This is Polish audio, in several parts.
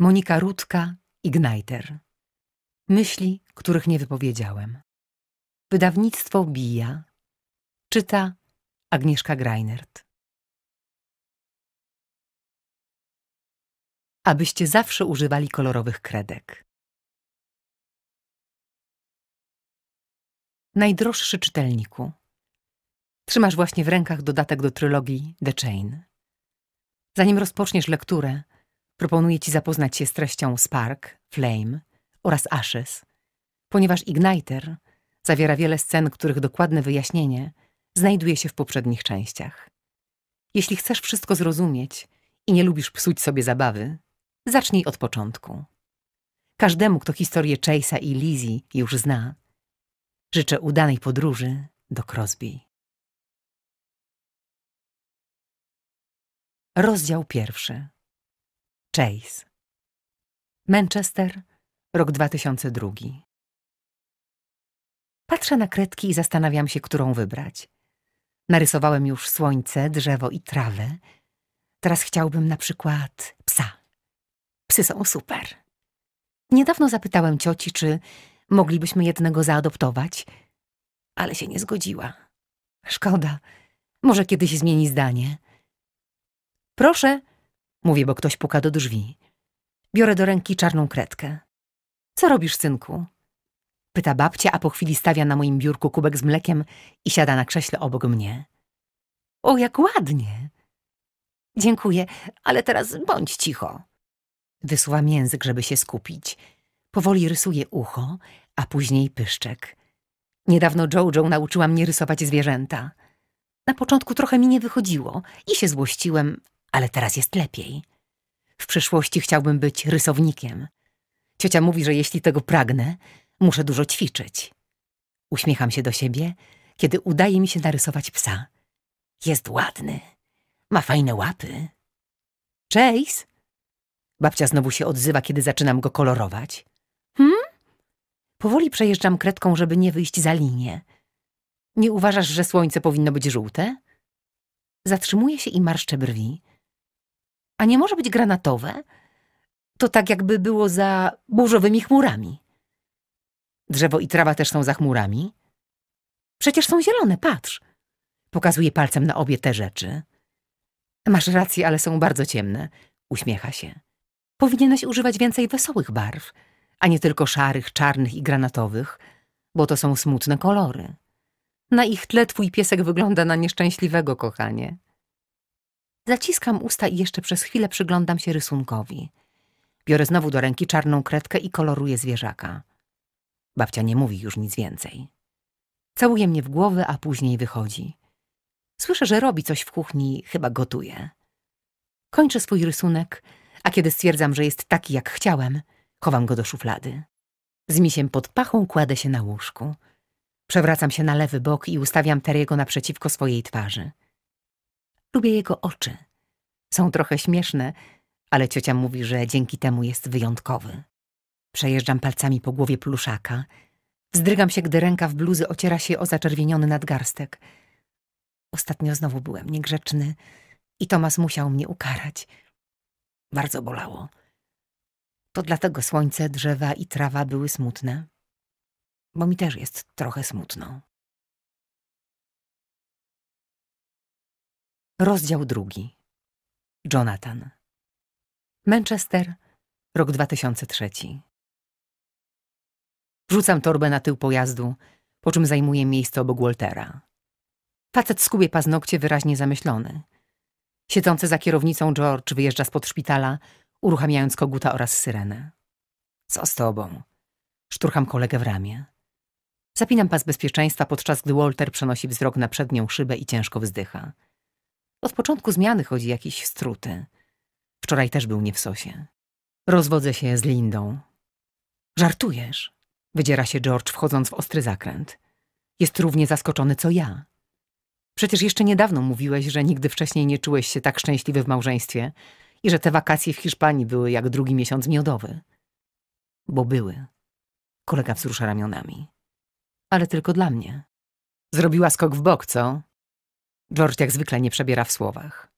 Monika Rutka, Igniter. Myśli, których nie wypowiedziałem. Wydawnictwo Bija. Czyta Agnieszka Greinert. Abyście zawsze używali kolorowych kredek. Najdroższy czytelniku. Trzymasz właśnie w rękach dodatek do trylogii The Chain. Zanim rozpoczniesz lekturę, proponuję Ci zapoznać się z treścią Spark, Flame oraz Ashes, ponieważ Igniter zawiera wiele scen, których dokładne wyjaśnienie znajduje się w poprzednich częściach. Jeśli chcesz wszystko zrozumieć i nie lubisz psuć sobie zabawy, zacznij od początku. Każdemu, kto historię Chase'a i Lizzie już zna, życzę udanej podróży do Crosby. Rozdział pierwszy. Chase. Manchester, rok 2002. Patrzę na kredki i zastanawiam się, którą wybrać. Narysowałem już słońce, drzewo i trawę. Teraz chciałbym na przykład psa. Psy są super. Niedawno zapytałem cioci, czy moglibyśmy jednego zaadoptować, ale się nie zgodziła. Szkoda. Może kiedyś zmieni zdanie. Proszę, Mówię, bo ktoś puka do drzwi. Biorę do ręki czarną kredkę. Co robisz, synku? Pyta babcia, a po chwili stawia na moim biurku kubek z mlekiem i siada na krześle obok mnie. O, jak ładnie! Dziękuję, ale teraz bądź cicho. Wysuwam język, żeby się skupić. Powoli rysuję ucho, a później pyszczek. Niedawno Jojo nauczyła mnie rysować zwierzęta. Na początku trochę mi nie wychodziło i się złościłem, ale teraz jest lepiej. W przyszłości chciałbym być rysownikiem. Ciocia mówi, że jeśli tego pragnę, muszę dużo ćwiczyć. Uśmiecham się do siebie, kiedy udaje mi się narysować psa. Jest ładny. Ma fajne łapy. Chase? Babcia znowu się odzywa, kiedy zaczynam go kolorować. Hmm? Powoli przejeżdżam kredką, żeby nie wyjść za linię. Nie uważasz, że słońce powinno być żółte? Zatrzymuje się i marszczę brwi a nie może być granatowe? To tak jakby było za burzowymi chmurami. Drzewo i trawa też są za chmurami. Przecież są zielone, patrz. Pokazuje palcem na obie te rzeczy. Masz rację, ale są bardzo ciemne. Uśmiecha się. Powinieneś używać więcej wesołych barw, a nie tylko szarych, czarnych i granatowych, bo to są smutne kolory. Na ich tle twój piesek wygląda na nieszczęśliwego, kochanie. Zaciskam usta i jeszcze przez chwilę przyglądam się rysunkowi. Biorę znowu do ręki czarną kredkę i koloruję zwierzaka. Babcia nie mówi już nic więcej. Całuje mnie w głowę, a później wychodzi. Słyszę, że robi coś w kuchni, chyba gotuje. Kończę swój rysunek, a kiedy stwierdzam, że jest taki jak chciałem, chowam go do szuflady. Z misiem pod pachą kładę się na łóżku. Przewracam się na lewy bok i ustawiam Terego naprzeciwko swojej twarzy. Lubię jego oczy. Są trochę śmieszne, ale ciocia mówi, że dzięki temu jest wyjątkowy. Przejeżdżam palcami po głowie pluszaka. Wzdrygam się, gdy ręka w bluzy ociera się o zaczerwieniony nadgarstek. Ostatnio znowu byłem niegrzeczny i Tomas musiał mnie ukarać. Bardzo bolało. To dlatego słońce, drzewa i trawa były smutne, bo mi też jest trochę smutno. Rozdział drugi. Jonathan. Manchester, rok 2003. Wrzucam torbę na tył pojazdu, po czym zajmuję miejsce obok Waltera. Facet skubie paznokcie wyraźnie zamyślony. Siedzący za kierownicą George wyjeżdża spod szpitala, uruchamiając koguta oraz syrenę. Co z tobą? Szturcham kolegę w ramię. Zapinam pas bezpieczeństwa, podczas gdy Walter przenosi wzrok na przednią szybę i ciężko wzdycha. Od początku zmiany chodzi jakiś struty. Wczoraj też był nie w sosie. Rozwodzę się z Lindą. Żartujesz? Wydziera się George, wchodząc w ostry zakręt. Jest równie zaskoczony co ja. Przecież jeszcze niedawno mówiłeś, że nigdy wcześniej nie czułeś się tak szczęśliwy w małżeństwie i że te wakacje w Hiszpanii były jak drugi miesiąc miodowy. Bo były. Kolega wzrusza ramionami. Ale tylko dla mnie. Zrobiła skok w bok, co? George jak zwykle nie przebiera w słowach.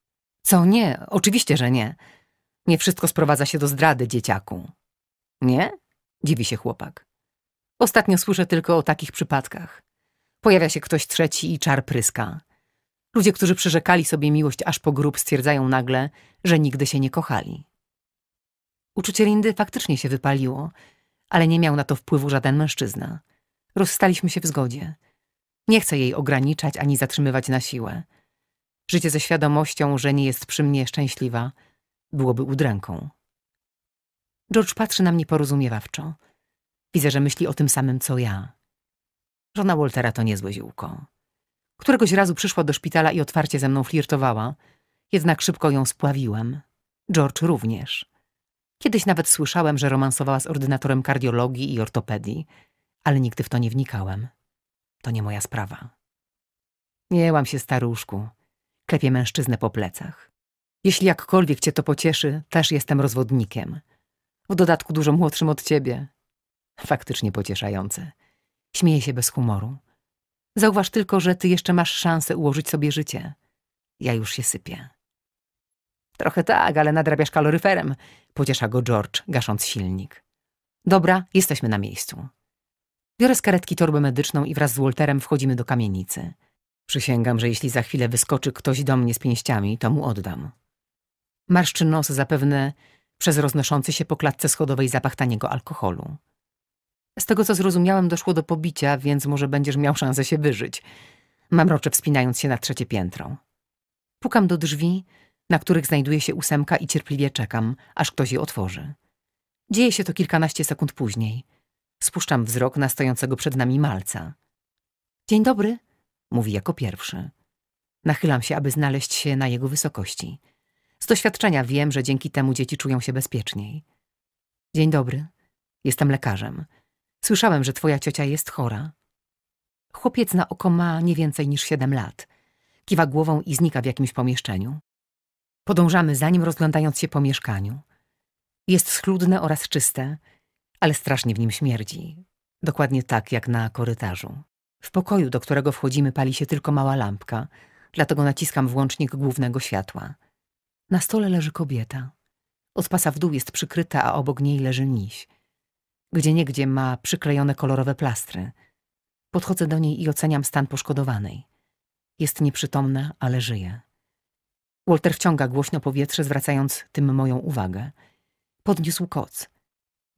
Co nie? Oczywiście, że nie. Nie wszystko sprowadza się do zdrady, dzieciaku. Nie? Dziwi się chłopak. Ostatnio słyszę tylko o takich przypadkach. Pojawia się ktoś trzeci i czar pryska. Ludzie, którzy przyrzekali sobie miłość aż po grób, stwierdzają nagle, że nigdy się nie kochali. Uczucie Lindy faktycznie się wypaliło, ale nie miał na to wpływu żaden mężczyzna. Rozstaliśmy się w zgodzie. Nie chcę jej ograniczać ani zatrzymywać na siłę. Życie ze świadomością, że nie jest przy mnie szczęśliwa, byłoby udręką. George patrzy na mnie porozumiewawczo. Widzę, że myśli o tym samym, co ja. Żona Waltera to niezłe ziółko. Któregoś razu przyszła do szpitala i otwarcie ze mną flirtowała, jednak szybko ją spławiłem. George również. Kiedyś nawet słyszałem, że romansowała z ordynatorem kardiologii i ortopedii, ale nigdy w to nie wnikałem. To nie moja sprawa. Nie łam się, staruszku. Klepię mężczyznę po plecach. Jeśli jakkolwiek cię to pocieszy, też jestem rozwodnikiem. W dodatku dużo młodszym od ciebie. Faktycznie pocieszające. Śmieję się bez humoru. Zauważ tylko, że ty jeszcze masz szansę ułożyć sobie życie. Ja już się sypię. Trochę tak, ale nadrabiasz kaloryferem, pociesza go George, gasząc silnik. Dobra, jesteśmy na miejscu. Biorę z karetki torbę medyczną i wraz z Walterem wchodzimy do kamienicy. Przysięgam, że jeśli za chwilę wyskoczy ktoś do mnie z pięściami, to mu oddam. Marszczy nos zapewne przez roznoszący się po klatce schodowej zapach taniego alkoholu. Z tego co zrozumiałem, doszło do pobicia, więc może będziesz miał szansę się wyżyć. Mamroczę wspinając się na trzecie piętro. Pukam do drzwi, na których znajduje się ósemka i cierpliwie czekam, aż ktoś je otworzy. Dzieje się to kilkanaście sekund później – Spuszczam wzrok na stojącego przed nami malca. Dzień dobry, mówi jako pierwszy. Nachylam się, aby znaleźć się na jego wysokości. Z doświadczenia wiem, że dzięki temu dzieci czują się bezpieczniej. Dzień dobry, jestem lekarzem. Słyszałem, że twoja ciocia jest chora. Chłopiec na oko ma nie więcej niż siedem lat. Kiwa głową i znika w jakimś pomieszczeniu. Podążamy za nim, rozglądając się po mieszkaniu. Jest schludne oraz czyste, ale strasznie w nim śmierdzi. Dokładnie tak jak na korytarzu. W pokoju, do którego wchodzimy, pali się tylko mała lampka, dlatego naciskam włącznik głównego światła. Na stole leży kobieta. Od pasa w dół jest przykryta, a obok niej leży niś. Gdzieniegdzie ma przyklejone kolorowe plastry. Podchodzę do niej i oceniam stan poszkodowanej. Jest nieprzytomna, ale żyje. Walter wciąga głośno powietrze, zwracając tym moją uwagę. Podniósł koc.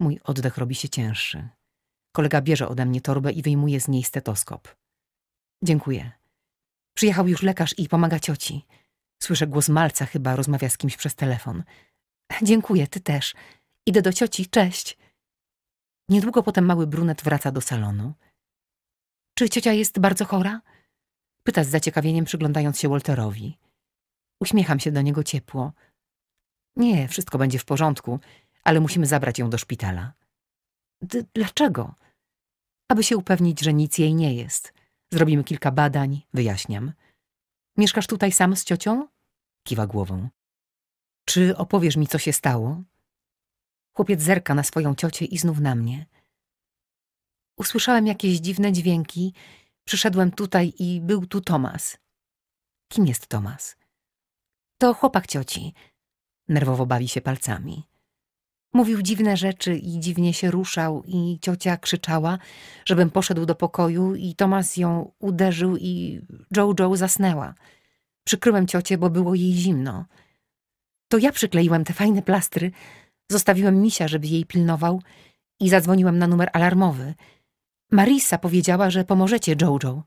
Mój oddech robi się cięższy. Kolega bierze ode mnie torbę i wyjmuje z niej stetoskop. Dziękuję. Przyjechał już lekarz i pomaga cioci. Słyszę głos malca chyba, rozmawia z kimś przez telefon. Dziękuję, ty też. Idę do cioci, cześć. Niedługo potem mały brunet wraca do salonu. Czy ciocia jest bardzo chora? Pyta z zaciekawieniem, przyglądając się Walterowi. Uśmiecham się do niego ciepło. Nie, wszystko będzie w porządku ale musimy zabrać ją do szpitala. D dlaczego? Aby się upewnić, że nic jej nie jest. Zrobimy kilka badań, wyjaśniam. Mieszkasz tutaj sam z ciocią? Kiwa głową. Czy opowiesz mi, co się stało? Chłopiec zerka na swoją ciocię i znów na mnie. Usłyszałem jakieś dziwne dźwięki. Przyszedłem tutaj i był tu Tomas. Kim jest Tomas? To chłopak cioci. Nerwowo bawi się palcami. Mówił dziwne rzeczy i dziwnie się ruszał i ciocia krzyczała, żebym poszedł do pokoju i Tomas ją uderzył i Jojo zasnęła. Przykryłem ciocie, bo było jej zimno. To ja przykleiłem te fajne plastry, zostawiłem misia, żeby jej pilnował i zadzwoniłem na numer alarmowy. Marisa powiedziała, że pomożecie Jojo.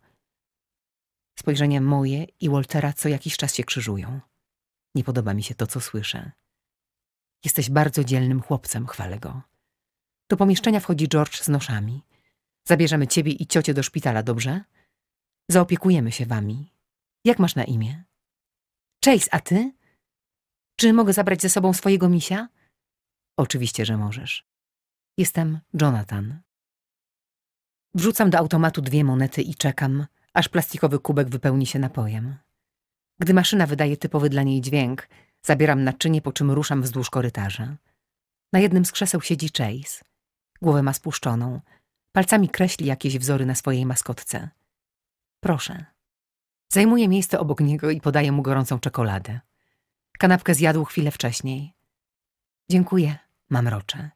Spojrzenia moje i Waltera co jakiś czas się krzyżują. Nie podoba mi się to, co słyszę. Jesteś bardzo dzielnym chłopcem, chwalę go. Do pomieszczenia wchodzi George z noszami. Zabierzemy ciebie i ciocię do szpitala, dobrze? Zaopiekujemy się wami. Jak masz na imię? Chase, a ty? Czy mogę zabrać ze sobą swojego misia? Oczywiście, że możesz. Jestem Jonathan. Wrzucam do automatu dwie monety i czekam, aż plastikowy kubek wypełni się napojem. Gdy maszyna wydaje typowy dla niej dźwięk – Zabieram naczynie, po czym ruszam wzdłuż korytarza. Na jednym z krzeseł siedzi Chase. Głowę ma spuszczoną. Palcami kreśli jakieś wzory na swojej maskotce. Proszę. Zajmuję miejsce obok niego i podaję mu gorącą czekoladę. Kanapkę zjadł chwilę wcześniej. Dziękuję, mam rocze.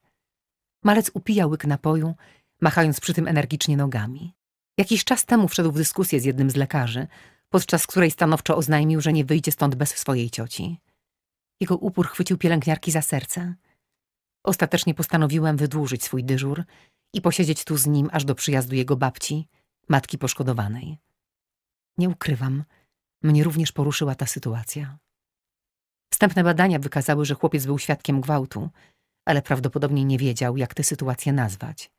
Malec upija łyk napoju, machając przy tym energicznie nogami. Jakiś czas temu wszedł w dyskusję z jednym z lekarzy, podczas której stanowczo oznajmił, że nie wyjdzie stąd bez swojej cioci. Jego upór chwycił pielęgniarki za serce. Ostatecznie postanowiłem wydłużyć swój dyżur i posiedzieć tu z nim aż do przyjazdu jego babci, matki poszkodowanej. Nie ukrywam, mnie również poruszyła ta sytuacja. Wstępne badania wykazały, że chłopiec był świadkiem gwałtu, ale prawdopodobnie nie wiedział, jak tę sytuację nazwać.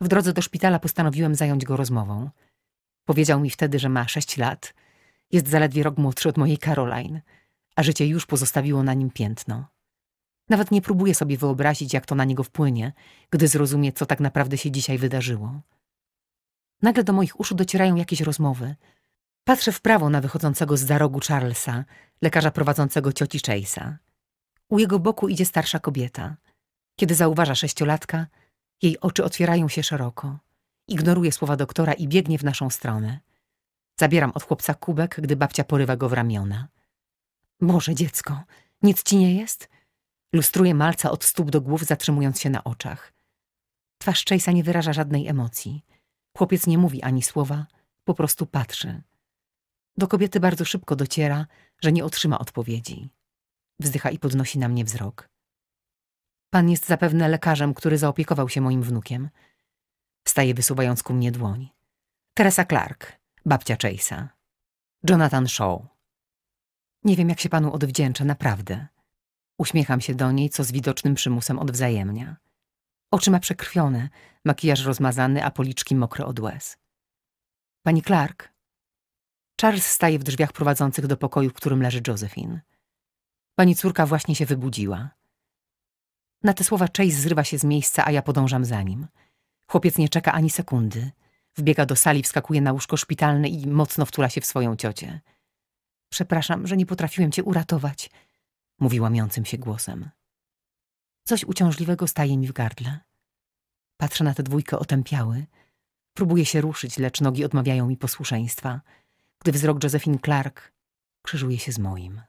W drodze do szpitala postanowiłem zająć go rozmową. Powiedział mi wtedy, że ma sześć lat, jest zaledwie rok młodszy od mojej Caroline – a życie już pozostawiło na nim piętno. Nawet nie próbuję sobie wyobrazić, jak to na niego wpłynie, gdy zrozumie, co tak naprawdę się dzisiaj wydarzyło. Nagle do moich uszu docierają jakieś rozmowy. Patrzę w prawo na wychodzącego z zarogu Charlesa, lekarza prowadzącego cioci Chase'a. U jego boku idzie starsza kobieta. Kiedy zauważa sześciolatka, jej oczy otwierają się szeroko. Ignoruje słowa doktora i biegnie w naszą stronę. Zabieram od chłopca kubek, gdy babcia porywa go w ramiona. Boże, dziecko, nic ci nie jest? Lustruje malca od stóp do głów, zatrzymując się na oczach. Twarz Chase'a nie wyraża żadnej emocji. Chłopiec nie mówi ani słowa, po prostu patrzy. Do kobiety bardzo szybko dociera, że nie otrzyma odpowiedzi. Wzdycha i podnosi na mnie wzrok. Pan jest zapewne lekarzem, który zaopiekował się moim wnukiem. Wstaje wysuwając ku mnie dłoń. Teresa Clark, babcia Chase'a. Jonathan Shaw, nie wiem, jak się panu odwdzięczę, naprawdę. Uśmiecham się do niej, co z widocznym przymusem odwzajemnia. Oczy ma przekrwione, makijaż rozmazany, a policzki mokre od łez. Pani Clark? Charles staje w drzwiach prowadzących do pokoju, w którym leży Josephine. Pani córka właśnie się wybudziła. Na te słowa Chase zrywa się z miejsca, a ja podążam za nim. Chłopiec nie czeka ani sekundy. Wbiega do sali, wskakuje na łóżko szpitalne i mocno wtula się w swoją ciocię. Przepraszam, że nie potrafiłem cię uratować, mówiła łamiącym się głosem. Coś uciążliwego staje mi w gardle. Patrzę na tę dwójkę otępiały. Próbuję się ruszyć, lecz nogi odmawiają mi posłuszeństwa, gdy wzrok Josephine Clark krzyżuje się z moim.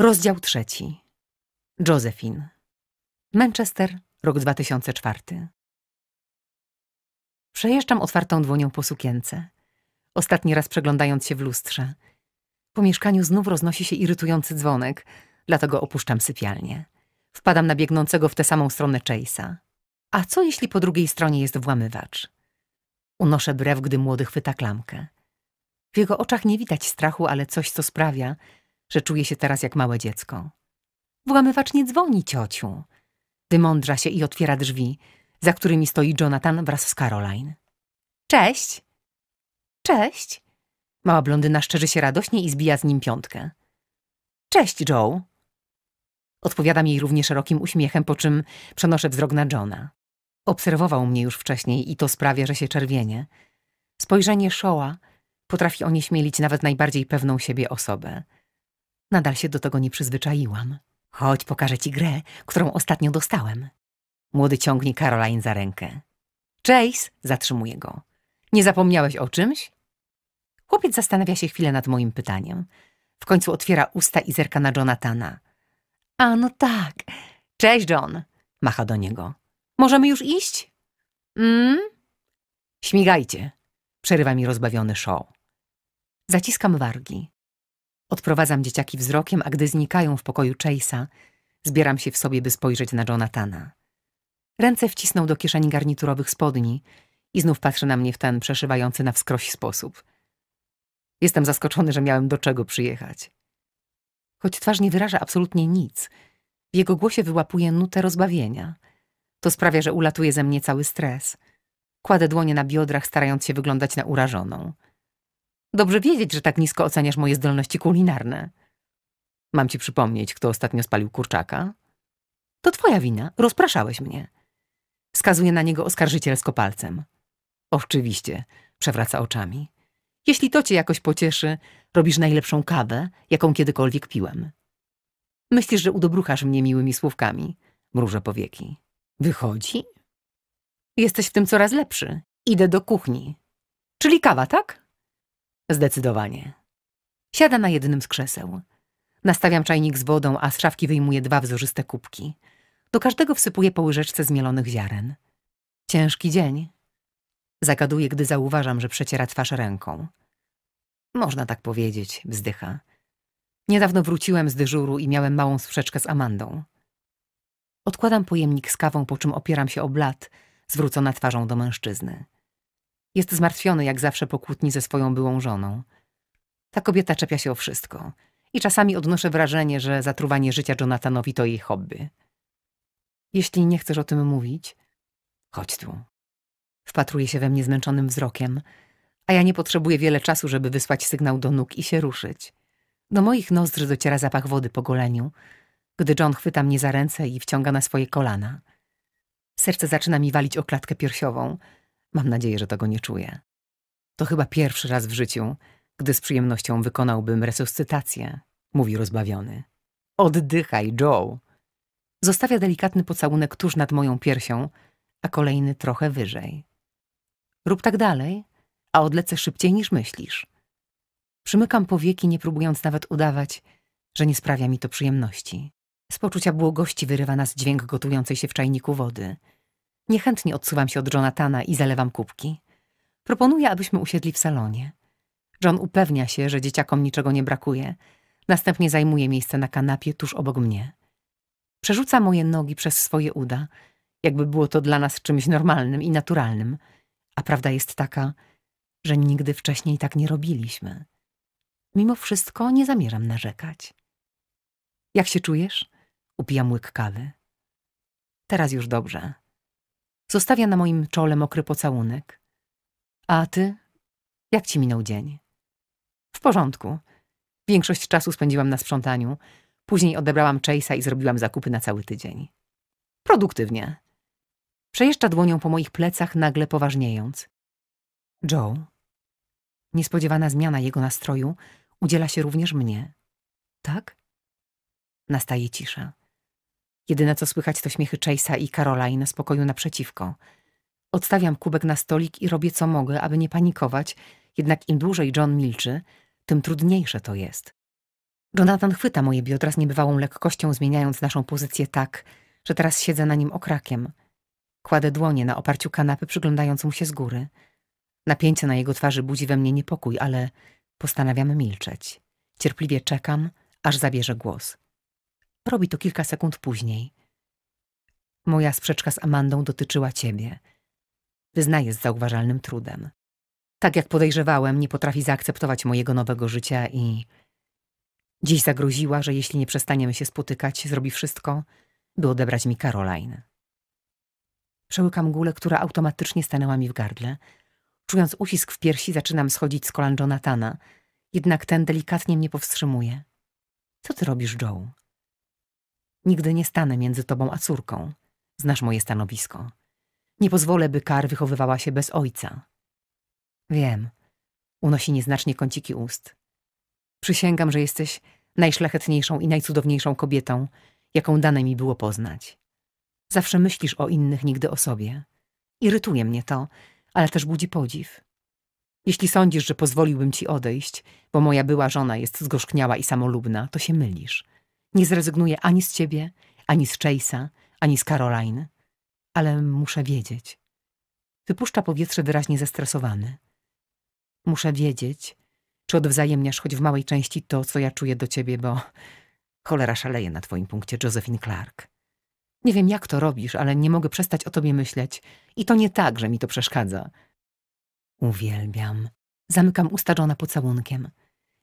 Rozdział trzeci. Josephine. Manchester, rok 2004. Przejeżdżam otwartą dłonią po sukience. Ostatni raz przeglądając się w lustrze. Po mieszkaniu znów roznosi się irytujący dzwonek, dlatego opuszczam sypialnię. Wpadam na biegnącego w tę samą stronę Chase'a. A co jeśli po drugiej stronie jest włamywacz? Unoszę brew, gdy młody chwyta klamkę. W jego oczach nie widać strachu, ale coś, co sprawia, że czuje się teraz jak małe dziecko. Włamywacz nie dzwoni, ciociu. Wymądrza się i otwiera drzwi, za którymi stoi Jonathan wraz z Caroline. Cześć! Cześć! Mała blondyna szczerzy się radośnie i zbija z nim piątkę. Cześć, Joe! Odpowiadam jej równie szerokim uśmiechem, po czym przenoszę wzrok na Johna. Obserwował mnie już wcześniej i to sprawia, że się czerwienie. Spojrzenie Shoa potrafi onieśmielić nawet najbardziej pewną siebie osobę. Nadal się do tego nie przyzwyczaiłam. Chodź, pokażę ci grę, którą ostatnio dostałem. Młody ciągnie Caroline za rękę. Chase zatrzymuje go. Nie zapomniałeś o czymś? Chłopiec zastanawia się chwilę nad moim pytaniem. W końcu otwiera usta i zerka na Jonathana. A no tak. Cześć, John. Macha do niego. Możemy już iść? Mm? Śmigajcie. Przerywa mi rozbawiony show. Zaciskam wargi. Odprowadzam dzieciaki wzrokiem, a gdy znikają w pokoju Chase'a, zbieram się w sobie, by spojrzeć na Jonathana. Ręce wcisnął do kieszeni garniturowych spodni i znów patrzy na mnie w ten przeszywający na wskroś sposób. Jestem zaskoczony, że miałem do czego przyjechać. Choć twarz nie wyraża absolutnie nic, w jego głosie wyłapuje nutę rozbawienia. To sprawia, że ulatuje ze mnie cały stres. Kładę dłonie na biodrach, starając się wyglądać na urażoną. Dobrze wiedzieć, że tak nisko oceniasz moje zdolności kulinarne. Mam ci przypomnieć, kto ostatnio spalił kurczaka? To twoja wina, rozpraszałeś mnie. Wskazuje na niego oskarżycielsko palcem. Oczywiście, przewraca oczami. Jeśli to cię jakoś pocieszy, robisz najlepszą kawę, jaką kiedykolwiek piłem. Myślisz, że udobruchasz mnie miłymi słówkami, mrużę powieki. Wychodzi? Jesteś w tym coraz lepszy. Idę do kuchni. Czyli kawa, tak? Zdecydowanie. Siada na jednym z krzeseł. Nastawiam czajnik z wodą, a z szafki wyjmuję dwa wzorzyste kubki. Do każdego wsypuje po łyżeczce zmielonych ziaren. Ciężki dzień. Zagaduję, gdy zauważam, że przeciera twarz ręką. Można tak powiedzieć, wzdycha. Niedawno wróciłem z dyżuru i miałem małą sprzeczkę z Amandą. Odkładam pojemnik z kawą, po czym opieram się o blat, zwrócona twarzą do mężczyzny. Jest zmartwiony jak zawsze po kłótni ze swoją byłą żoną. Ta kobieta czepia się o wszystko i czasami odnoszę wrażenie, że zatruwanie życia Jonathanowi to jej hobby. Jeśli nie chcesz o tym mówić, chodź tu. Wpatruje się we mnie zmęczonym wzrokiem, a ja nie potrzebuję wiele czasu, żeby wysłać sygnał do nóg i się ruszyć. Do moich nozdrzy dociera zapach wody po goleniu, gdy John chwyta mnie za ręce i wciąga na swoje kolana. Serce zaczyna mi walić o klatkę piersiową. Mam nadzieję, że tego nie czuję. To chyba pierwszy raz w życiu, gdy z przyjemnością wykonałbym resuscytację, mówi rozbawiony. Oddychaj, Joe. Zostawia delikatny pocałunek tuż nad moją piersią, a kolejny trochę wyżej. Rób tak dalej, a odlecę szybciej niż myślisz. Przymykam powieki, nie próbując nawet udawać, że nie sprawia mi to przyjemności. Z poczucia błogości wyrywa nas dźwięk gotującej się w czajniku wody. Niechętnie odsuwam się od Jonathana i zalewam kubki. Proponuję, abyśmy usiedli w salonie. John upewnia się, że dzieciakom niczego nie brakuje. Następnie zajmuje miejsce na kanapie tuż obok mnie. Przerzuca moje nogi przez swoje uda, jakby było to dla nas czymś normalnym i naturalnym, a prawda jest taka, że nigdy wcześniej tak nie robiliśmy. Mimo wszystko nie zamierzam narzekać. Jak się czujesz? Upijam łyk kawy. Teraz już dobrze. Zostawia na moim czole mokry pocałunek. A ty? Jak ci minął dzień? W porządku. Większość czasu spędziłam na sprzątaniu, Później odebrałam Chase'a i zrobiłam zakupy na cały tydzień. Produktywnie. Przejeżdża dłonią po moich plecach, nagle poważniejąc. Joe. Niespodziewana zmiana jego nastroju udziela się również mnie. Tak? Nastaje cisza. Jedyne co słychać to śmiechy Chase'a i Caroline z pokoju naprzeciwko. Odstawiam kubek na stolik i robię co mogę, aby nie panikować, jednak im dłużej John milczy, tym trudniejsze to jest. Jonathan chwyta moje biodra z niebywałą lekkością, zmieniając naszą pozycję tak, że teraz siedzę na nim okrakiem. Kładę dłonie na oparciu kanapy, przyglądając mu się z góry. Napięcie na jego twarzy budzi we mnie niepokój, ale postanawiamy milczeć. Cierpliwie czekam, aż zabierze głos. Robi to kilka sekund później. Moja sprzeczka z Amandą dotyczyła ciebie. Wyznaję z zauważalnym trudem. Tak jak podejrzewałem, nie potrafi zaakceptować mojego nowego życia i Dziś zagroziła, że jeśli nie przestaniemy się spotykać, zrobi wszystko, by odebrać mi Caroline. Przełykam gulę, która automatycznie stanęła mi w gardle. Czując ucisk w piersi, zaczynam schodzić z kolan Jonathana, jednak ten delikatnie mnie powstrzymuje. Co ty robisz, Joe? Nigdy nie stanę między tobą a córką. Znasz moje stanowisko. Nie pozwolę, by Kar wychowywała się bez ojca. Wiem. Unosi nieznacznie kąciki ust. Przysięgam, że jesteś najszlachetniejszą i najcudowniejszą kobietą, jaką dane mi było poznać. Zawsze myślisz o innych, nigdy o sobie. Irytuje mnie to, ale też budzi podziw. Jeśli sądzisz, że pozwoliłbym ci odejść, bo moja była żona jest zgorzkniała i samolubna, to się mylisz. Nie zrezygnuję ani z ciebie, ani z Chase'a, ani z Caroline. Ale muszę wiedzieć. Wypuszcza powietrze wyraźnie zestresowany. Muszę wiedzieć, czy odwzajemniasz choć w małej części to, co ja czuję do ciebie, bo cholera szaleje na twoim punkcie, Josephine Clark. Nie wiem, jak to robisz, ale nie mogę przestać o tobie myśleć. I to nie tak, że mi to przeszkadza. Uwielbiam. Zamykam usta Johna pocałunkiem.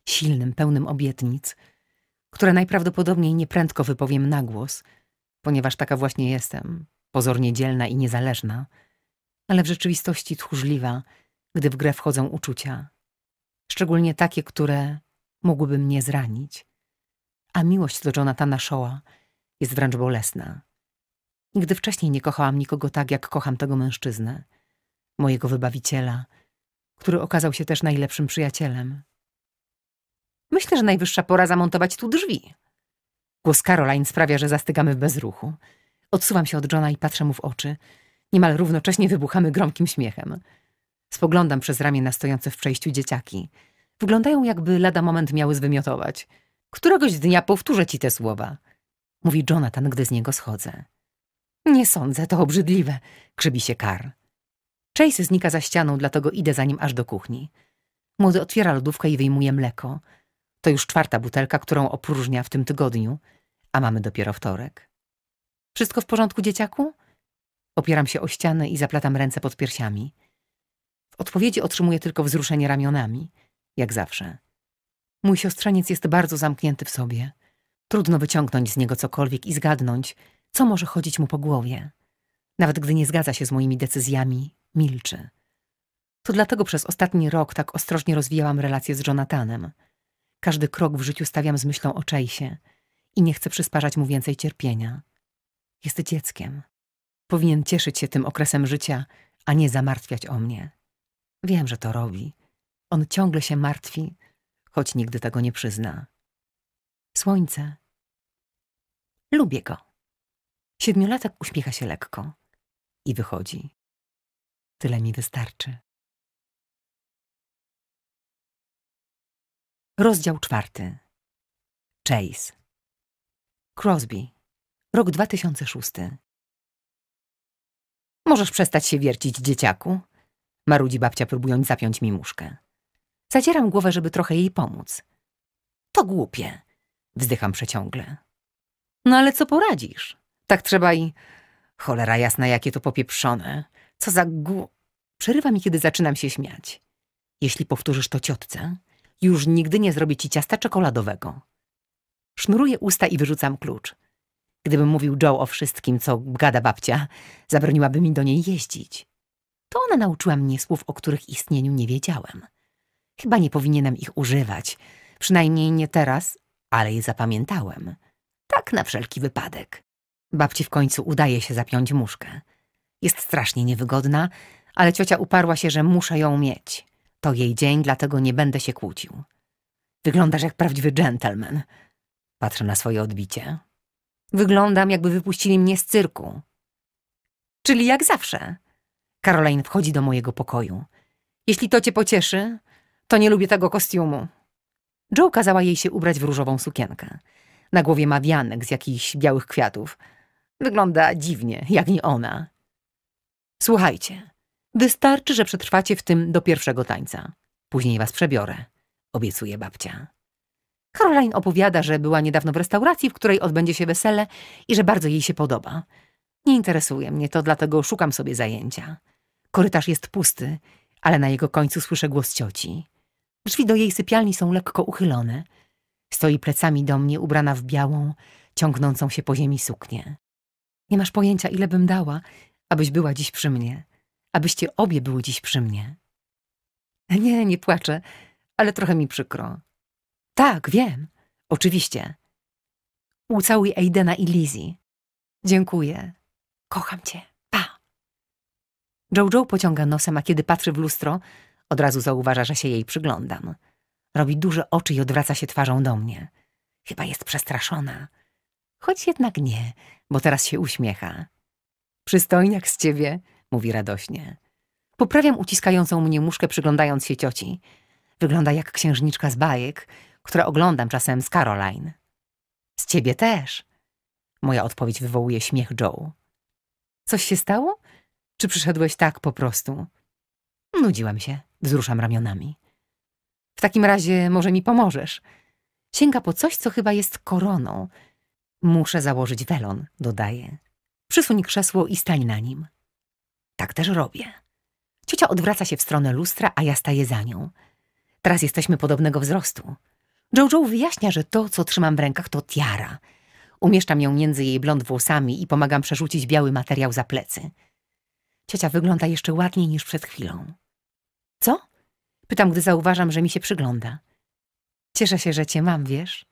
Silnym, pełnym obietnic, które najprawdopodobniej nieprędko wypowiem na głos, ponieważ taka właśnie jestem, pozornie dzielna i niezależna, ale w rzeczywistości tchórzliwa, gdy w grę wchodzą uczucia szczególnie takie, które mogłyby mnie zranić. A miłość do Jonathana Shoa jest wręcz bolesna. Nigdy wcześniej nie kochałam nikogo tak, jak kocham tego mężczyznę, mojego wybawiciela, który okazał się też najlepszym przyjacielem. Myślę, że najwyższa pora zamontować tu drzwi. Głos Caroline sprawia, że zastygamy w bezruchu. Odsuwam się od Johna i patrzę mu w oczy. Niemal równocześnie wybuchamy gromkim śmiechem. Spoglądam przez ramię na stojące w przejściu dzieciaki. Wyglądają jakby lada moment miały zwymiotować. Któregoś dnia powtórzę ci te słowa. Mówi Jonathan, gdy z niego schodzę. Nie sądzę, to obrzydliwe. Krzywi się Kar. Chase znika za ścianą, dlatego idę za nim aż do kuchni. Młody otwiera lodówkę i wyjmuje mleko. To już czwarta butelka, którą opróżnia w tym tygodniu, a mamy dopiero wtorek. Wszystko w porządku, dzieciaku? Opieram się o ścianę i zaplatam ręce pod piersiami. W odpowiedzi otrzymuje tylko wzruszenie ramionami, jak zawsze. Mój siostrzeniec jest bardzo zamknięty w sobie. Trudno wyciągnąć z niego cokolwiek i zgadnąć, co może chodzić mu po głowie. Nawet gdy nie zgadza się z moimi decyzjami, milczy. To dlatego przez ostatni rok tak ostrożnie rozwijałam relacje z Jonathanem. Każdy krok w życiu stawiam z myślą o Chase'ie i nie chcę przysparzać mu więcej cierpienia. Jest dzieckiem. Powinien cieszyć się tym okresem życia, a nie zamartwiać o mnie. Wiem, że to robi. On ciągle się martwi, choć nigdy tego nie przyzna. Słońce. Lubię go. Siedmiolatek uśmiecha się lekko i wychodzi. Tyle mi wystarczy. Rozdział czwarty. Chase. Crosby. Rok 2006. Możesz przestać się wiercić, dzieciaku. Marudzi babcia, próbując zapiąć mi muszkę. Zacieram głowę, żeby trochę jej pomóc. To głupie. Wzdycham przeciągle. No ale co poradzisz? Tak trzeba i... Cholera jasna, jakie to popieprzone. Co za gu... Przerywa mi, kiedy zaczynam się śmiać. Jeśli powtórzysz to ciotce, już nigdy nie zrobię ci ciasta czekoladowego. Sznuruję usta i wyrzucam klucz. Gdybym mówił Joe o wszystkim, co gada babcia, zabroniłaby mi do niej jeździć. To ona nauczyła mnie słów, o których istnieniu nie wiedziałem. Chyba nie powinienem ich używać, przynajmniej nie teraz, ale je zapamiętałem. Tak na wszelki wypadek. Babci w końcu udaje się zapiąć muszkę. Jest strasznie niewygodna, ale ciocia uparła się, że muszę ją mieć. To jej dzień, dlatego nie będę się kłócił. Wyglądasz jak prawdziwy dżentelmen. Patrzę na swoje odbicie. Wyglądam, jakby wypuścili mnie z cyrku. Czyli jak zawsze. Caroline wchodzi do mojego pokoju. Jeśli to cię pocieszy, to nie lubię tego kostiumu. Joe kazała jej się ubrać w różową sukienkę. Na głowie ma wianek z jakichś białych kwiatów. Wygląda dziwnie, jak nie ona. Słuchajcie, wystarczy, że przetrwacie w tym do pierwszego tańca. Później was przebiorę, obiecuje babcia. Caroline opowiada, że była niedawno w restauracji, w której odbędzie się wesele i że bardzo jej się podoba. Nie interesuje mnie to, dlatego szukam sobie zajęcia. Korytarz jest pusty, ale na jego końcu słyszę głos cioci. Drzwi do jej sypialni są lekko uchylone. Stoi plecami do mnie, ubrana w białą, ciągnącą się po ziemi suknię. Nie masz pojęcia, ile bym dała, abyś była dziś przy mnie. Abyście obie były dziś przy mnie. Nie, nie płaczę, ale trochę mi przykro. Tak, wiem. Oczywiście. Ucałuj Aidena i Lizzie. Dziękuję. Kocham cię. Jojo pociąga nosem, a kiedy patrzy w lustro, od razu zauważa, że się jej przyglądam. Robi duże oczy i odwraca się twarzą do mnie. Chyba jest przestraszona. Choć jednak nie, bo teraz się uśmiecha. Przystojniak z ciebie, mówi radośnie. Poprawiam uciskającą mnie muszkę, przyglądając się cioci. Wygląda jak księżniczka z bajek, które oglądam czasem z Caroline. Z ciebie też. Moja odpowiedź wywołuje śmiech Joe. Coś się stało? Czy przyszedłeś tak po prostu? Nudziłam się. Wzruszam ramionami. W takim razie może mi pomożesz. Sięga po coś, co chyba jest koroną. Muszę założyć welon, dodaję. Przysuń krzesło i stań na nim. Tak też robię. Ciocia odwraca się w stronę lustra, a ja staję za nią. Teraz jesteśmy podobnego wzrostu. Jojo wyjaśnia, że to, co trzymam w rękach, to tiara. Umieszczam ją między jej blond włosami i pomagam przerzucić biały materiał za plecy. Ciocia wygląda jeszcze ładniej niż przed chwilą. Co? Pytam, gdy zauważam, że mi się przygląda. Cieszę się, że cię mam, wiesz?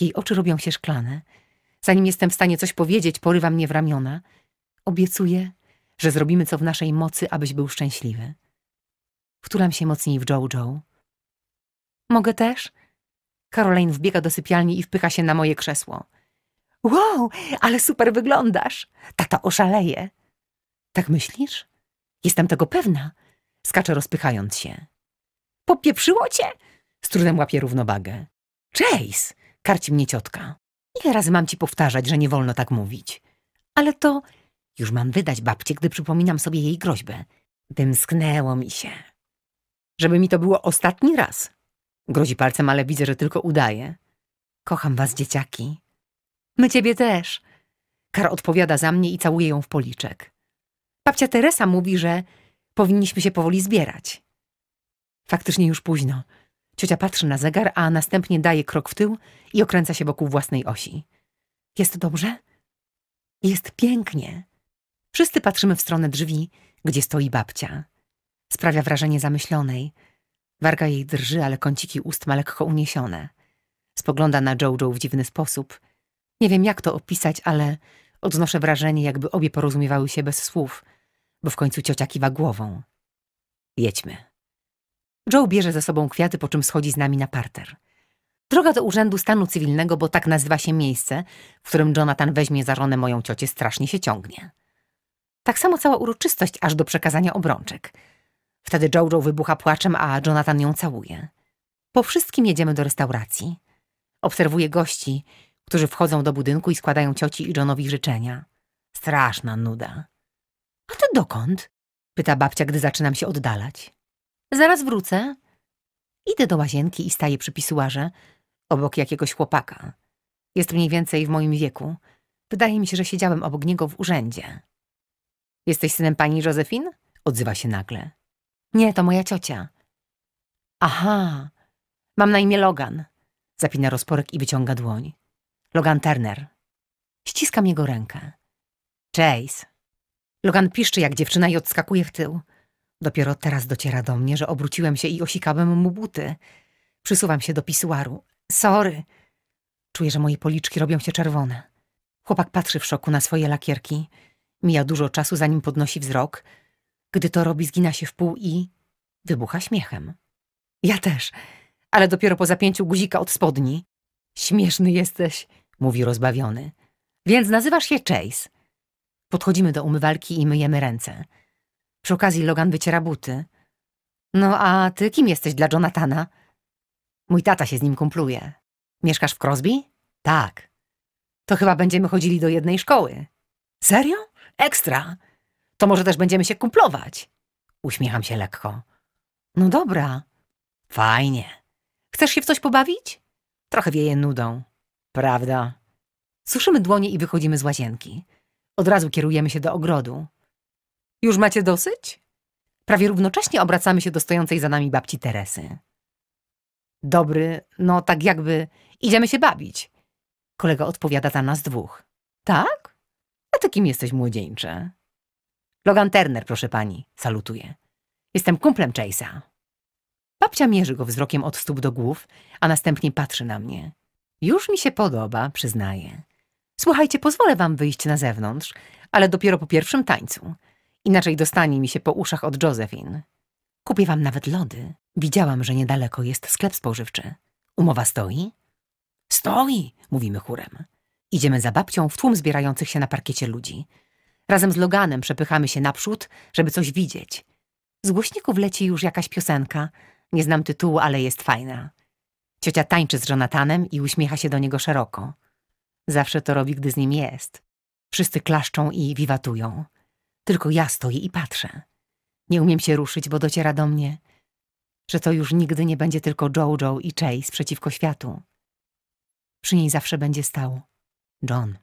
Jej oczy robią się szklane. Zanim jestem w stanie coś powiedzieć, porywa mnie w ramiona. Obiecuję, że zrobimy co w naszej mocy, abyś był szczęśliwy. Wtulam się mocniej w Jojo. Mogę też? Caroline wbiega do sypialni i wpycha się na moje krzesło. Wow, ale super wyglądasz! Tata oszaleje! Tak myślisz? Jestem tego pewna. Skacze rozpychając się. Popieprzyło cię? Z trudem łapie równowagę. Chase! Karci mnie ciotka. Ile razy mam ci powtarzać, że nie wolno tak mówić? Ale to już mam wydać babcie, gdy przypominam sobie jej groźbę. Dymsknęło mi się. Żeby mi to było ostatni raz. Grozi palcem, ale widzę, że tylko udaje. Kocham was, dzieciaki. My ciebie też. Kar odpowiada za mnie i całuje ją w policzek. Babcia Teresa mówi, że powinniśmy się powoli zbierać. Faktycznie już późno. Ciocia patrzy na zegar, a następnie daje krok w tył i okręca się wokół własnej osi. Jest dobrze? Jest pięknie. Wszyscy patrzymy w stronę drzwi, gdzie stoi babcia. Sprawia wrażenie zamyślonej. Warga jej drży, ale kąciki ust ma lekko uniesione. Spogląda na Jojo w dziwny sposób. Nie wiem, jak to opisać, ale odnoszę wrażenie, jakby obie porozumiewały się bez słów, bo w końcu ciocia kiwa głową. Jedźmy. Joe bierze ze sobą kwiaty, po czym schodzi z nami na parter. Droga do Urzędu Stanu Cywilnego, bo tak nazywa się miejsce, w którym Jonathan weźmie za żonę moją ciocię, strasznie się ciągnie. Tak samo cała uroczystość aż do przekazania obrączek. Wtedy Jojo wybucha płaczem, a Jonathan ją całuje. Po wszystkim jedziemy do restauracji. Obserwuję gości, którzy wchodzą do budynku i składają cioci i Johnowi życzenia. Straszna nuda. A ty dokąd? Pyta babcia, gdy zaczynam się oddalać. Zaraz wrócę. Idę do łazienki i staję przy pisuarze, obok jakiegoś chłopaka. Jest mniej więcej w moim wieku. Wydaje mi się, że siedziałem obok niego w urzędzie. Jesteś synem pani Josefin? Odzywa się nagle. Nie, to moja ciocia. Aha, mam na imię Logan. Zapina rozporek i wyciąga dłoń. Logan Turner. Ściskam jego rękę. Chase. Logan piszczy jak dziewczyna i odskakuje w tył. Dopiero teraz dociera do mnie, że obróciłem się i osikałem mu buty. Przysuwam się do pisuaru. Sorry. Czuję, że moje policzki robią się czerwone. Chłopak patrzy w szoku na swoje lakierki. Mija dużo czasu, zanim podnosi wzrok. Gdy to robi, zgina się w pół i wybucha śmiechem. Ja też, ale dopiero po zapięciu guzika od spodni. Śmieszny jesteś, mówi rozbawiony. Więc nazywasz się Chase. Podchodzimy do umywalki i myjemy ręce. Przy okazji Logan wyciera buty. No a ty kim jesteś dla Jonathana? Mój tata się z nim kumpluje. Mieszkasz w Crosby? Tak. To chyba będziemy chodzili do jednej szkoły. Serio? Ekstra! To może też będziemy się kumplować. Uśmiecham się lekko. No dobra. Fajnie. Chcesz się w coś pobawić? Trochę wieje nudą. Prawda. Suszymy dłonie i wychodzimy z łazienki. Od razu kierujemy się do ogrodu. Już macie dosyć? Prawie równocześnie obracamy się do stojącej za nami babci Teresy. Dobry, no tak jakby idziemy się bawić. Kolega odpowiada za nas dwóch. Tak? A ty kim jesteś, młodzieńcze? Logan Turner, proszę pani, salutuje. Jestem kumplem Chase'a. Babcia mierzy go wzrokiem od stóp do głów, a następnie patrzy na mnie. Już mi się podoba, przyznaje. Słuchajcie, pozwolę wam wyjść na zewnątrz, ale dopiero po pierwszym tańcu. Inaczej dostanie mi się po uszach od Josephine. Kupię wam nawet lody. Widziałam, że niedaleko jest sklep spożywczy. Umowa stoi? Stoi, mówimy chórem. Idziemy za babcią w tłum zbierających się na parkiecie ludzi. Razem z Loganem przepychamy się naprzód, żeby coś widzieć. Z głośników leci już jakaś piosenka. Nie znam tytułu, ale jest fajna. Ciocia tańczy z Jonathanem i uśmiecha się do niego szeroko. Zawsze to robi, gdy z nim jest. Wszyscy klaszczą i wiwatują. Tylko ja stoję i patrzę. Nie umiem się ruszyć, bo dociera do mnie, że to już nigdy nie będzie tylko Jojo i Chase przeciwko światu. Przy niej zawsze będzie stał John.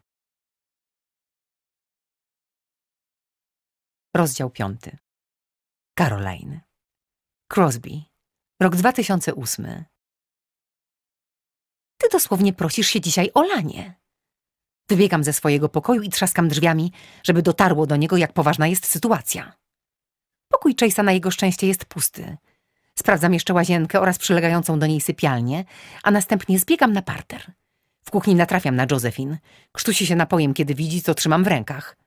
Rozdział piąty. Caroline. Crosby. Rok 2008. Ty dosłownie prosisz się dzisiaj o lanie. Wybiegam ze swojego pokoju i trzaskam drzwiami, żeby dotarło do niego, jak poważna jest sytuacja. Pokój Chase'a na jego szczęście jest pusty. Sprawdzam jeszcze łazienkę oraz przylegającą do niej sypialnię, a następnie zbiegam na parter. W kuchni natrafiam na Josephine. Krztusi się napojem, kiedy widzi, co trzymam w rękach.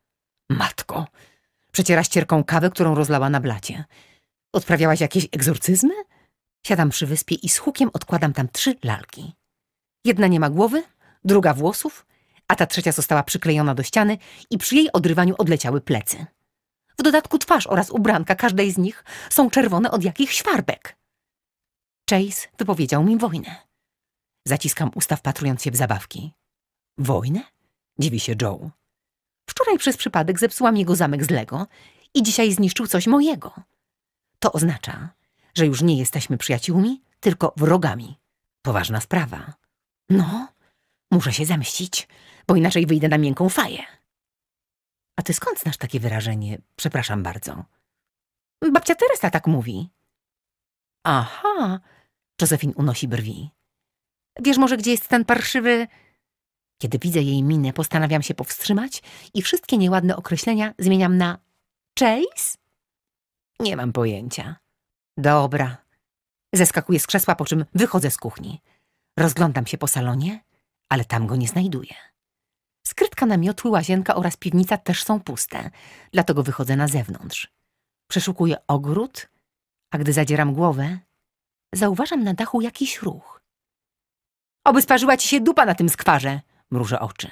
Matko! Przeciera ścierką kawę, którą rozlała na blacie. Odprawiałaś jakieś egzorcyzmy? Siadam przy wyspie i z hukiem odkładam tam trzy lalki. Jedna nie ma głowy, druga włosów, a ta trzecia została przyklejona do ściany i przy jej odrywaniu odleciały plecy. W dodatku twarz oraz ubranka każdej z nich są czerwone od jakichś farbek. Chase wypowiedział mi wojnę. Zaciskam usta wpatrując się w zabawki. Wojnę? Dziwi się Joe. Wczoraj przez przypadek zepsułam jego zamek z Lego i dzisiaj zniszczył coś mojego. To oznacza, że już nie jesteśmy przyjaciółmi, tylko wrogami. Poważna sprawa. No, muszę się zemścić bo inaczej wyjdę na miękką faję. A ty skąd znasz takie wyrażenie? Przepraszam bardzo. Babcia Teresa tak mówi. Aha, Józefin unosi brwi. Wiesz może, gdzie jest ten parszywy... Kiedy widzę jej minę, postanawiam się powstrzymać i wszystkie nieładne określenia zmieniam na Chase? Nie mam pojęcia. Dobra. Zeskakuję z krzesła, po czym wychodzę z kuchni. Rozglądam się po salonie, ale tam go nie znajduję. Skrytka na miotły, łazienka oraz piwnica też są puste, dlatego wychodzę na zewnątrz. Przeszukuję ogród, a gdy zadzieram głowę, zauważam na dachu jakiś ruch. Oby sparzyła ci się dupa na tym skwarze, mrużę oczy.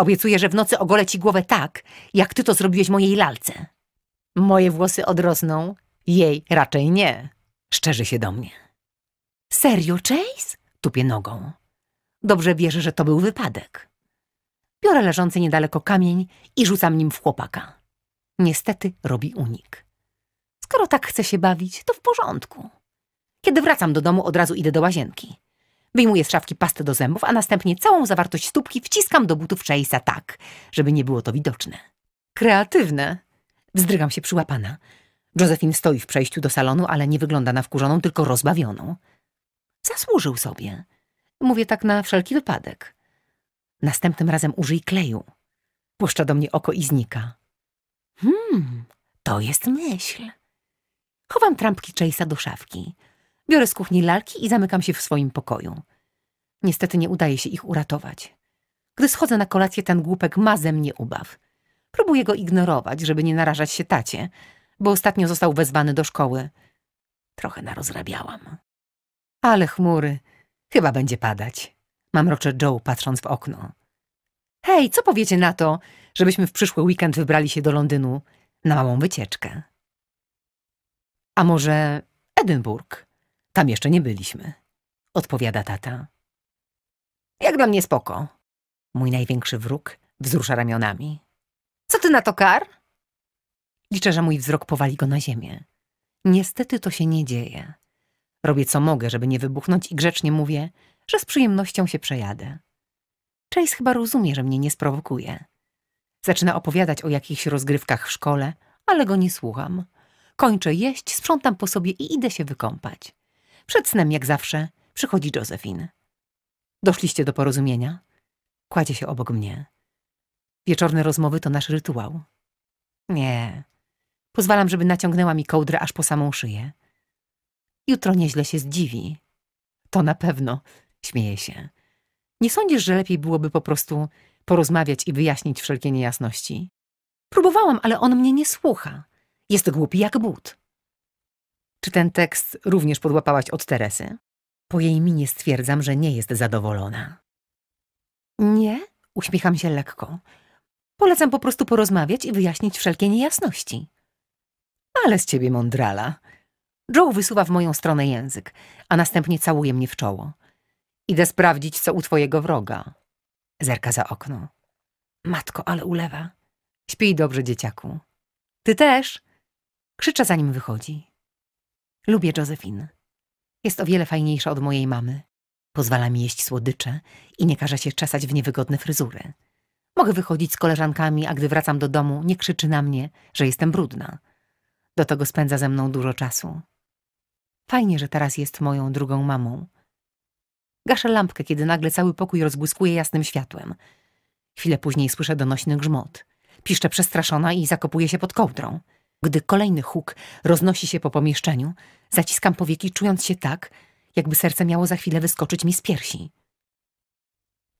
Obiecuję, że w nocy ogolę ci głowę tak, jak ty to zrobiłeś mojej lalce. Moje włosy odrosną, jej raczej nie, szczerzy się do mnie. Serio, Chase? Tupię nogą. Dobrze wierzę, że to był wypadek. Biorę leżący niedaleko kamień i rzucam nim w chłopaka. Niestety robi unik. Skoro tak chce się bawić, to w porządku. Kiedy wracam do domu, od razu idę do łazienki. Wyjmuję z szafki pastę do zębów, a następnie całą zawartość stópki wciskam do butów Chase'a tak, żeby nie było to widoczne. Kreatywne. Wzdrygam się przyłapana. Josephine stoi w przejściu do salonu, ale nie wygląda na wkurzoną, tylko rozbawioną. Zasłużył sobie. Mówię tak na wszelki wypadek. Następnym razem użyj kleju. Puszcza do mnie oko i znika. Hmm, to jest myśl. Chowam trampki Chase'a do szafki. Biorę z kuchni lalki i zamykam się w swoim pokoju. Niestety nie udaje się ich uratować. Gdy schodzę na kolację, ten głupek ma ze mnie ubaw. Próbuję go ignorować, żeby nie narażać się tacie, bo ostatnio został wezwany do szkoły. Trochę narozrabiałam. Ale chmury, chyba będzie padać mamrocze Joe patrząc w okno. Hej, co powiecie na to, żebyśmy w przyszły weekend wybrali się do Londynu na małą wycieczkę? A może Edynburg? Tam jeszcze nie byliśmy, odpowiada tata. Jak dla mnie spoko. Mój największy wróg wzrusza ramionami. Co ty na to, Kar? Liczę, że mój wzrok powali go na ziemię. Niestety to się nie dzieje. Robię co mogę, żeby nie wybuchnąć i grzecznie mówię – że z przyjemnością się przejadę. Chase chyba rozumie, że mnie nie sprowokuje. Zaczyna opowiadać o jakichś rozgrywkach w szkole, ale go nie słucham. Kończę jeść, sprzątam po sobie i idę się wykąpać. Przed snem, jak zawsze, przychodzi Josephine. Doszliście do porozumienia? Kładzie się obok mnie. Wieczorne rozmowy to nasz rytuał. Nie. Pozwalam, żeby naciągnęła mi kołdrę aż po samą szyję. Jutro nieźle się zdziwi. To na pewno. Śmieje się. Nie sądzisz, że lepiej byłoby po prostu porozmawiać i wyjaśnić wszelkie niejasności? Próbowałam, ale on mnie nie słucha. Jest głupi jak but. Czy ten tekst również podłapałaś od Teresy? Po jej minie stwierdzam, że nie jest zadowolona. Nie, uśmiecham się lekko. Polecam po prostu porozmawiać i wyjaśnić wszelkie niejasności. Ale z ciebie mądrala. Joe wysuwa w moją stronę język, a następnie całuje mnie w czoło. Idę sprawdzić, co u twojego wroga. Zerka za okno. Matko, ale ulewa. Śpij dobrze, dzieciaku. Ty też? Krzycza zanim wychodzi. Lubię Josephine. Jest o wiele fajniejsza od mojej mamy. Pozwala mi jeść słodycze i nie każe się czesać w niewygodne fryzury. Mogę wychodzić z koleżankami, a gdy wracam do domu, nie krzyczy na mnie, że jestem brudna. Do tego spędza ze mną dużo czasu. Fajnie, że teraz jest moją drugą mamą. Gaszę lampkę, kiedy nagle cały pokój rozbłyskuje jasnym światłem. Chwilę później słyszę donośny grzmot. Piszczę przestraszona i zakopuje się pod kołdrą. Gdy kolejny huk roznosi się po pomieszczeniu, zaciskam powieki, czując się tak, jakby serce miało za chwilę wyskoczyć mi z piersi.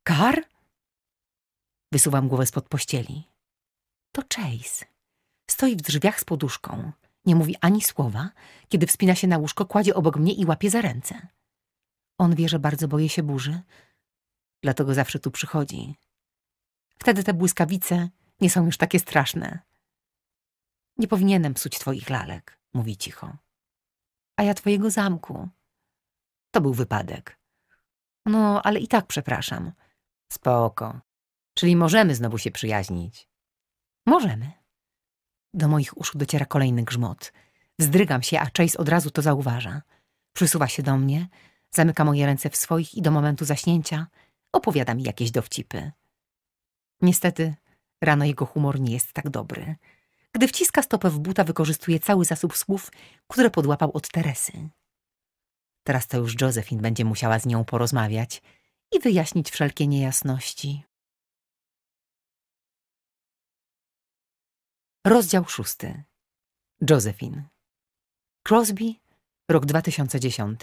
Kar? Wysuwam głowę spod pościeli. To Chase. Stoi w drzwiach z poduszką. Nie mówi ani słowa. Kiedy wspina się na łóżko, kładzie obok mnie i łapie za ręce. On wie, że bardzo boję się burzy, dlatego zawsze tu przychodzi. Wtedy te błyskawice nie są już takie straszne. Nie powinienem psuć twoich lalek, mówi cicho. A ja twojego zamku. To był wypadek. No, ale i tak przepraszam. Spoko. Czyli możemy znowu się przyjaźnić. Możemy. Do moich uszu dociera kolejny grzmot. Wzdrygam się, a Chase od razu to zauważa. Przysuwa się do mnie, Zamyka moje ręce w swoich i do momentu zaśnięcia opowiada mi jakieś dowcipy. Niestety, rano jego humor nie jest tak dobry. Gdy wciska stopę w buta, wykorzystuje cały zasób słów, które podłapał od Teresy. Teraz to już Josephine będzie musiała z nią porozmawiać i wyjaśnić wszelkie niejasności. Rozdział szósty. Josephine. Crosby, rok 2010.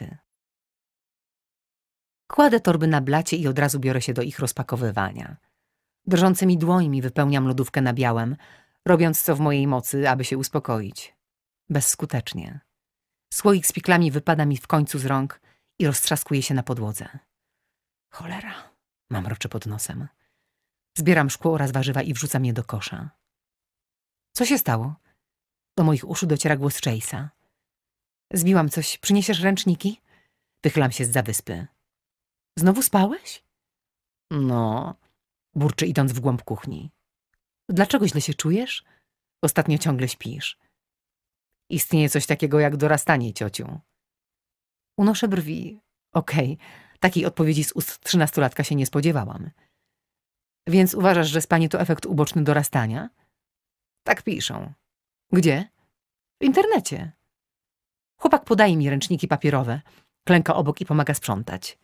Kładę torby na blacie i od razu biorę się do ich rozpakowywania. Drżącymi dłońmi wypełniam lodówkę na białem, robiąc co w mojej mocy, aby się uspokoić. Bezskutecznie. Słoik z piklami wypada mi w końcu z rąk i roztrzaskuje się na podłodze. Cholera, mam roczy pod nosem. Zbieram szkło oraz warzywa i wrzucam je do kosza. Co się stało? Do moich uszu dociera głos Chase'a. Zbiłam coś. Przyniesiesz ręczniki? Wychylam się z zawyspy. Znowu spałeś? No, burczy idąc w głąb kuchni. Dlaczego źle się czujesz? Ostatnio ciągle śpisz. Istnieje coś takiego jak dorastanie, ciociu. Unoszę brwi. Okej, okay. takiej odpowiedzi z ust trzynastolatka się nie spodziewałam. Więc uważasz, że spanie to efekt uboczny dorastania? Tak piszą. Gdzie? W internecie. Chłopak podaje mi ręczniki papierowe, klęka obok i pomaga sprzątać.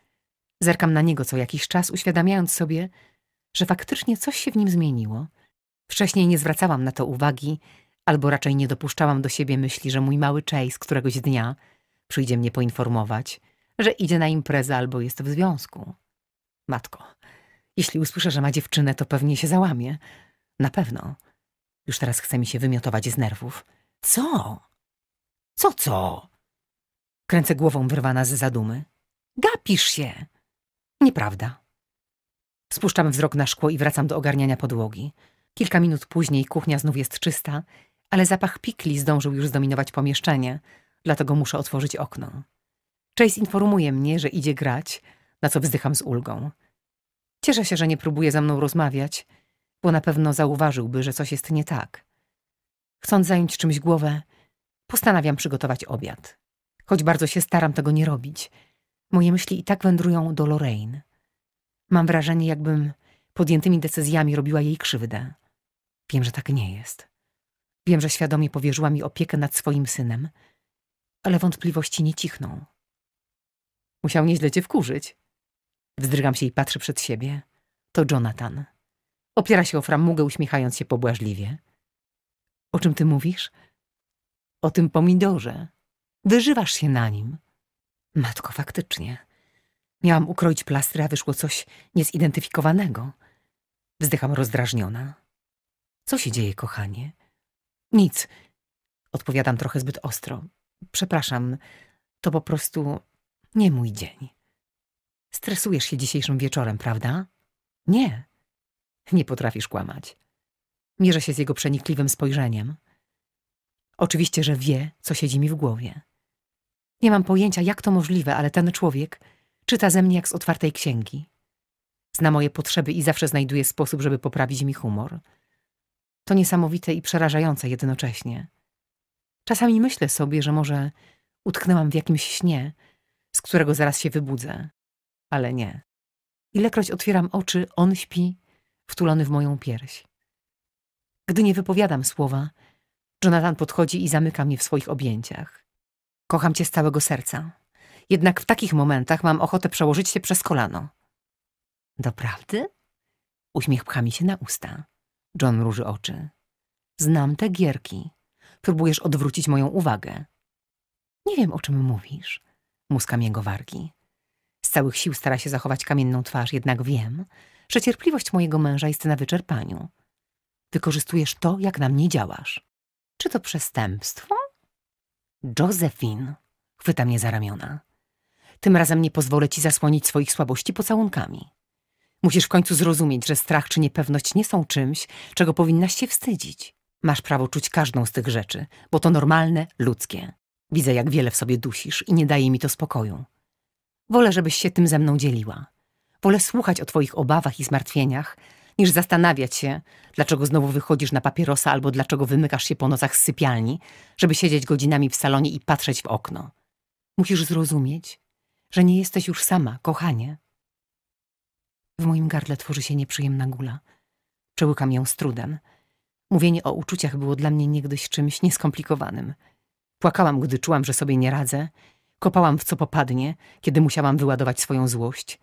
Zerkam na niego co jakiś czas, uświadamiając sobie, że faktycznie coś się w nim zmieniło. Wcześniej nie zwracałam na to uwagi, albo raczej nie dopuszczałam do siebie myśli, że mój mały Chase któregoś dnia przyjdzie mnie poinformować, że idzie na imprezę albo jest w związku. Matko, jeśli usłyszę, że ma dziewczynę, to pewnie się załamie. Na pewno. Już teraz chce mi się wymiotować z nerwów. Co? Co, co? Kręcę głową wyrwana z zadumy. Gapisz się! Nieprawda. Spuszczam wzrok na szkło i wracam do ogarniania podłogi. Kilka minut później kuchnia znów jest czysta, ale zapach pikli zdążył już zdominować pomieszczenie, dlatego muszę otworzyć okno. Chase informuje mnie, że idzie grać, na co wzdycham z ulgą. Cieszę się, że nie próbuje ze mną rozmawiać, bo na pewno zauważyłby, że coś jest nie tak. Chcąc zająć czymś głowę, postanawiam przygotować obiad. Choć bardzo się staram tego nie robić – Moje myśli i tak wędrują do Lorraine. Mam wrażenie, jakbym podjętymi decyzjami robiła jej krzywdę. Wiem, że tak nie jest. Wiem, że świadomie powierzyła mi opiekę nad swoim synem, ale wątpliwości nie cichną. Musiał nieźle cię wkurzyć. Wzdrygam się i patrzę przed siebie. To Jonathan. Opiera się o framugę, uśmiechając się pobłażliwie. O czym ty mówisz? O tym pomidorze. Wyżywasz się na nim. Matko, faktycznie. Miałam ukroić plastry, a wyszło coś niezidentyfikowanego. Wzdycham rozdrażniona. Co się dzieje, kochanie? Nic. Odpowiadam trochę zbyt ostro. Przepraszam, to po prostu nie mój dzień. Stresujesz się dzisiejszym wieczorem, prawda? Nie. Nie potrafisz kłamać. Mierzę się z jego przenikliwym spojrzeniem. Oczywiście, że wie, co siedzi mi w głowie. Nie mam pojęcia, jak to możliwe, ale ten człowiek czyta ze mnie jak z otwartej księgi. Zna moje potrzeby i zawsze znajduje sposób, żeby poprawić mi humor. To niesamowite i przerażające jednocześnie. Czasami myślę sobie, że może utknęłam w jakimś śnie, z którego zaraz się wybudzę. Ale nie. Ilekroć otwieram oczy, on śpi, wtulony w moją pierś. Gdy nie wypowiadam słowa, Jonathan podchodzi i zamyka mnie w swoich objęciach. Kocham cię z całego serca. Jednak w takich momentach mam ochotę przełożyć się przez kolano. Doprawdy? Uśmiech pcha mi się na usta. John róży oczy. Znam te gierki. Próbujesz odwrócić moją uwagę. Nie wiem, o czym mówisz. Muskam jego wargi. Z całych sił stara się zachować kamienną twarz, jednak wiem, że cierpliwość mojego męża jest na wyczerpaniu. Wykorzystujesz to, jak na mnie działasz. Czy to przestępstwo? Josephine chwyta mnie za ramiona. Tym razem nie pozwolę ci zasłonić swoich słabości pocałunkami. Musisz w końcu zrozumieć, że strach czy niepewność nie są czymś, czego powinnaś się wstydzić. Masz prawo czuć każdą z tych rzeczy, bo to normalne, ludzkie. Widzę, jak wiele w sobie dusisz i nie daje mi to spokoju. Wolę, żebyś się tym ze mną dzieliła. Wolę słuchać o twoich obawach i zmartwieniach, niż zastanawiać się, dlaczego znowu wychodzisz na papierosa albo dlaczego wymykasz się po nocach z sypialni, żeby siedzieć godzinami w salonie i patrzeć w okno. Musisz zrozumieć, że nie jesteś już sama, kochanie. W moim gardle tworzy się nieprzyjemna gula. Przełykam ją z trudem. Mówienie o uczuciach było dla mnie niegdyś czymś nieskomplikowanym. Płakałam, gdy czułam, że sobie nie radzę. Kopałam w co popadnie, kiedy musiałam wyładować swoją złość.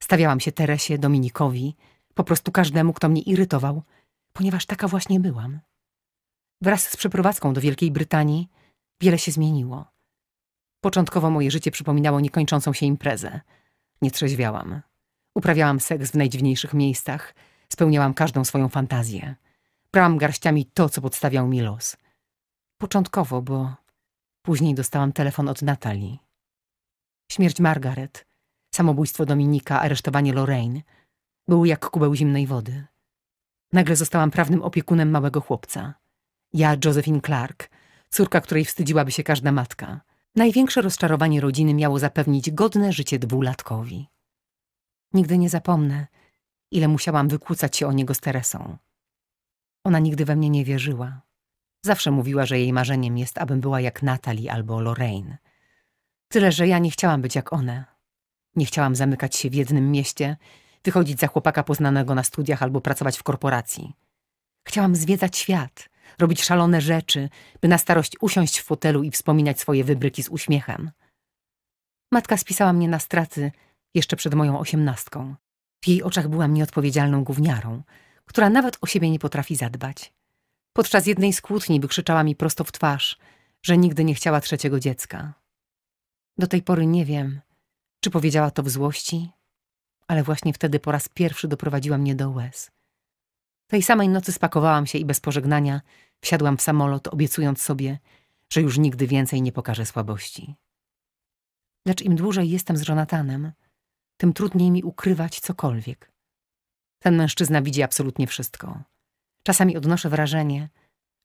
Stawiałam się Teresie, Dominikowi – po prostu każdemu, kto mnie irytował, ponieważ taka właśnie byłam. Wraz z przeprowadzką do Wielkiej Brytanii wiele się zmieniło. Początkowo moje życie przypominało niekończącą się imprezę. Nie trzeźwiałam. Uprawiałam seks w najdziwniejszych miejscach, spełniałam każdą swoją fantazję. Brałam garściami to, co podstawiał mi los. Początkowo, bo później dostałam telefon od Natalii. Śmierć Margaret, samobójstwo Dominika, aresztowanie Lorraine – był jak kubeł zimnej wody. Nagle zostałam prawnym opiekunem małego chłopca. Ja, Josephine Clark, córka, której wstydziłaby się każda matka. Największe rozczarowanie rodziny miało zapewnić godne życie dwulatkowi. Nigdy nie zapomnę, ile musiałam wykłócać się o niego z Teresą. Ona nigdy we mnie nie wierzyła. Zawsze mówiła, że jej marzeniem jest, abym była jak Natalie albo Lorraine. Tyle, że ja nie chciałam być jak one. Nie chciałam zamykać się w jednym mieście wychodzić za chłopaka poznanego na studiach albo pracować w korporacji. Chciałam zwiedzać świat, robić szalone rzeczy, by na starość usiąść w fotelu i wspominać swoje wybryki z uśmiechem. Matka spisała mnie na straty jeszcze przed moją osiemnastką. W jej oczach byłam nieodpowiedzialną gówniarą, która nawet o siebie nie potrafi zadbać. Podczas jednej z kłótni wykrzyczała mi prosto w twarz, że nigdy nie chciała trzeciego dziecka. Do tej pory nie wiem, czy powiedziała to w złości, ale właśnie wtedy po raz pierwszy doprowadziła mnie do łez. Tej samej nocy spakowałam się i bez pożegnania wsiadłam w samolot, obiecując sobie, że już nigdy więcej nie pokażę słabości. Lecz im dłużej jestem z Jonatanem, tym trudniej mi ukrywać cokolwiek. Ten mężczyzna widzi absolutnie wszystko. Czasami odnoszę wrażenie,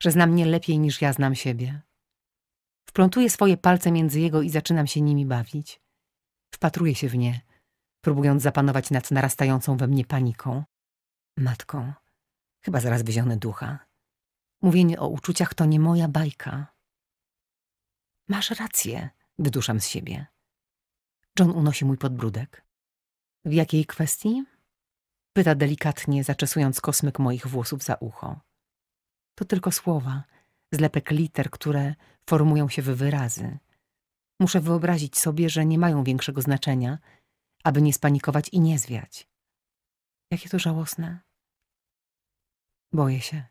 że zna mnie lepiej niż ja znam siebie. Wplątuję swoje palce między jego i zaczynam się nimi bawić. Wpatruję się w nie – próbując zapanować nad narastającą we mnie paniką. Matką, chyba zaraz wyzionę ducha. Mówienie o uczuciach to nie moja bajka. Masz rację, wyduszam z siebie. John unosi mój podbródek. W jakiej kwestii? Pyta delikatnie, zaczesując kosmyk moich włosów za ucho. To tylko słowa, zlepek liter, które formują się w wyrazy. Muszę wyobrazić sobie, że nie mają większego znaczenia – aby nie spanikować i nie zwiać. Jakie to żałosne. Boję się,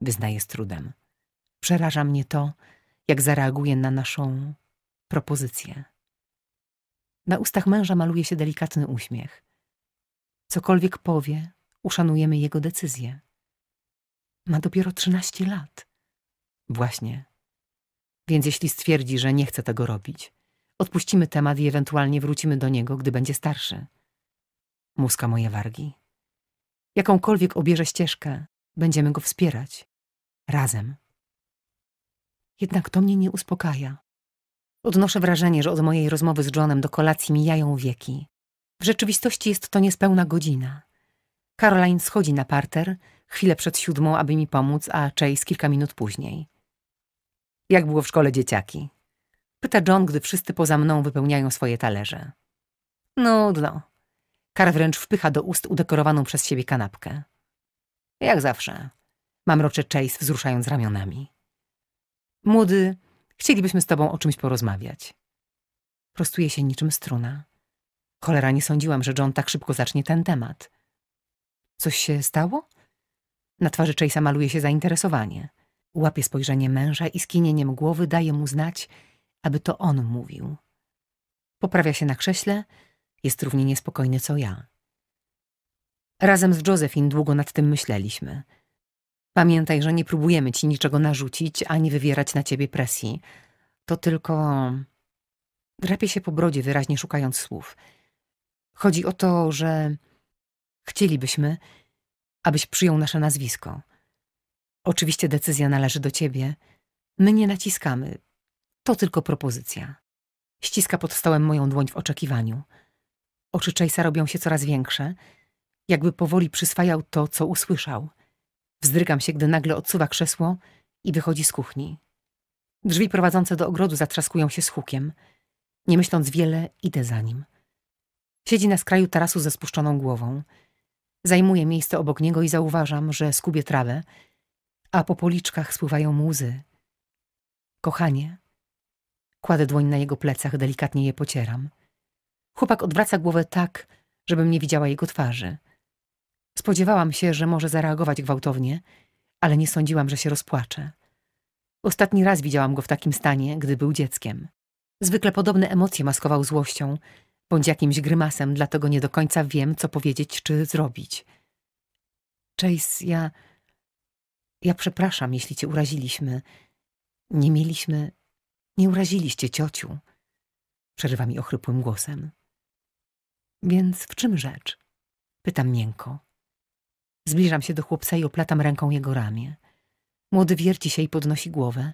wyznaję z trudem. Przeraża mnie to, jak zareaguje na naszą propozycję. Na ustach męża maluje się delikatny uśmiech. Cokolwiek powie, uszanujemy jego decyzję. Ma dopiero trzynaście lat. Właśnie. Więc jeśli stwierdzi, że nie chce tego robić, Odpuścimy temat i ewentualnie wrócimy do niego, gdy będzie starszy. Muska moje wargi. Jakąkolwiek obierze ścieżkę, będziemy go wspierać. Razem. Jednak to mnie nie uspokaja. Odnoszę wrażenie, że od mojej rozmowy z Johnem do kolacji mijają wieki. W rzeczywistości jest to niespełna godzina. Caroline schodzi na parter, chwilę przed siódmą, aby mi pomóc, a Chase kilka minut później. Jak było w szkole dzieciaki? Pyta John, gdy wszyscy poza mną wypełniają swoje talerze. Nudno. Kar wręcz wpycha do ust udekorowaną przez siebie kanapkę. Jak zawsze. Mamrocze Chase, wzruszając ramionami. Młody, chcielibyśmy z tobą o czymś porozmawiać. Prostuje się niczym struna. Cholera, nie sądziłam, że John tak szybko zacznie ten temat. Coś się stało? Na twarzy Chase'a maluje się zainteresowanie. Łapie spojrzenie męża i skinieniem głowy daje mu znać, aby to on mówił. Poprawia się na krześle, jest równie niespokojny co ja. Razem z Josephine długo nad tym myśleliśmy. Pamiętaj, że nie próbujemy ci niczego narzucić ani wywierać na ciebie presji. To tylko. Drapie się po brodzie, wyraźnie szukając słów. Chodzi o to, że chcielibyśmy, abyś przyjął nasze nazwisko. Oczywiście decyzja należy do ciebie. My nie naciskamy, to tylko propozycja. Ściska pod stołem moją dłoń w oczekiwaniu. Oczy Chase'a robią się coraz większe, jakby powoli przyswajał to, co usłyszał. Wzdrygam się, gdy nagle odsuwa krzesło i wychodzi z kuchni. Drzwi prowadzące do ogrodu zatrzaskują się z hukiem. Nie myśląc wiele, idę za nim. Siedzi na skraju tarasu ze spuszczoną głową. Zajmuję miejsce obok niego i zauważam, że skubie trawę, a po policzkach spływają łzy. Kochanie, Kładę dłoń na jego plecach, delikatnie je pocieram. Chłopak odwraca głowę tak, żebym nie widziała jego twarzy. Spodziewałam się, że może zareagować gwałtownie, ale nie sądziłam, że się rozpłacze. Ostatni raz widziałam go w takim stanie, gdy był dzieckiem. Zwykle podobne emocje maskował złością bądź jakimś grymasem, dlatego nie do końca wiem, co powiedzieć czy zrobić. Chase, ja... Ja przepraszam, jeśli cię uraziliśmy. Nie mieliśmy... Nie uraziliście ciociu, przerywa mi ochrypłym głosem. Więc w czym rzecz? Pytam miękko. Zbliżam się do chłopca i oplatam ręką jego ramię. Młody wierci się i podnosi głowę.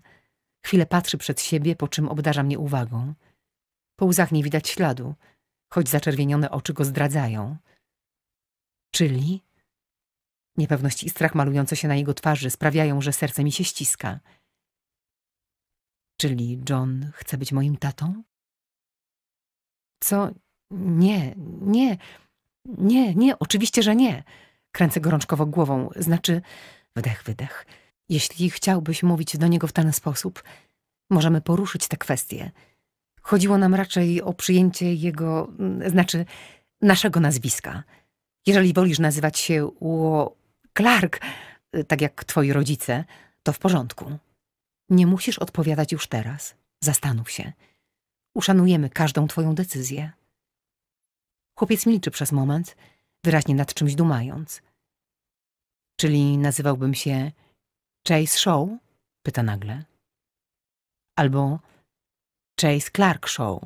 Chwilę patrzy przed siebie, po czym obdarza mnie uwagą. Po łzach nie widać śladu, choć zaczerwienione oczy go zdradzają. Czyli? Niepewność i strach malujące się na jego twarzy sprawiają, że serce mi się ściska. Czyli John chce być moim tatą? Co? Nie, nie, nie, nie, oczywiście, że nie. Kręcę gorączkowo głową, znaczy wdech, wydech. Jeśli chciałbyś mówić do niego w ten sposób, możemy poruszyć tę kwestię. Chodziło nam raczej o przyjęcie jego, mm, znaczy naszego nazwiska. Jeżeli wolisz nazywać się Uo Clark, y, tak jak twoi rodzice, to w porządku. Nie musisz odpowiadać już teraz. Zastanów się. Uszanujemy każdą twoją decyzję. Chłopiec milczy przez moment, wyraźnie nad czymś dumając. Czyli nazywałbym się Chase Show? Pyta nagle. Albo Chase Clark Show.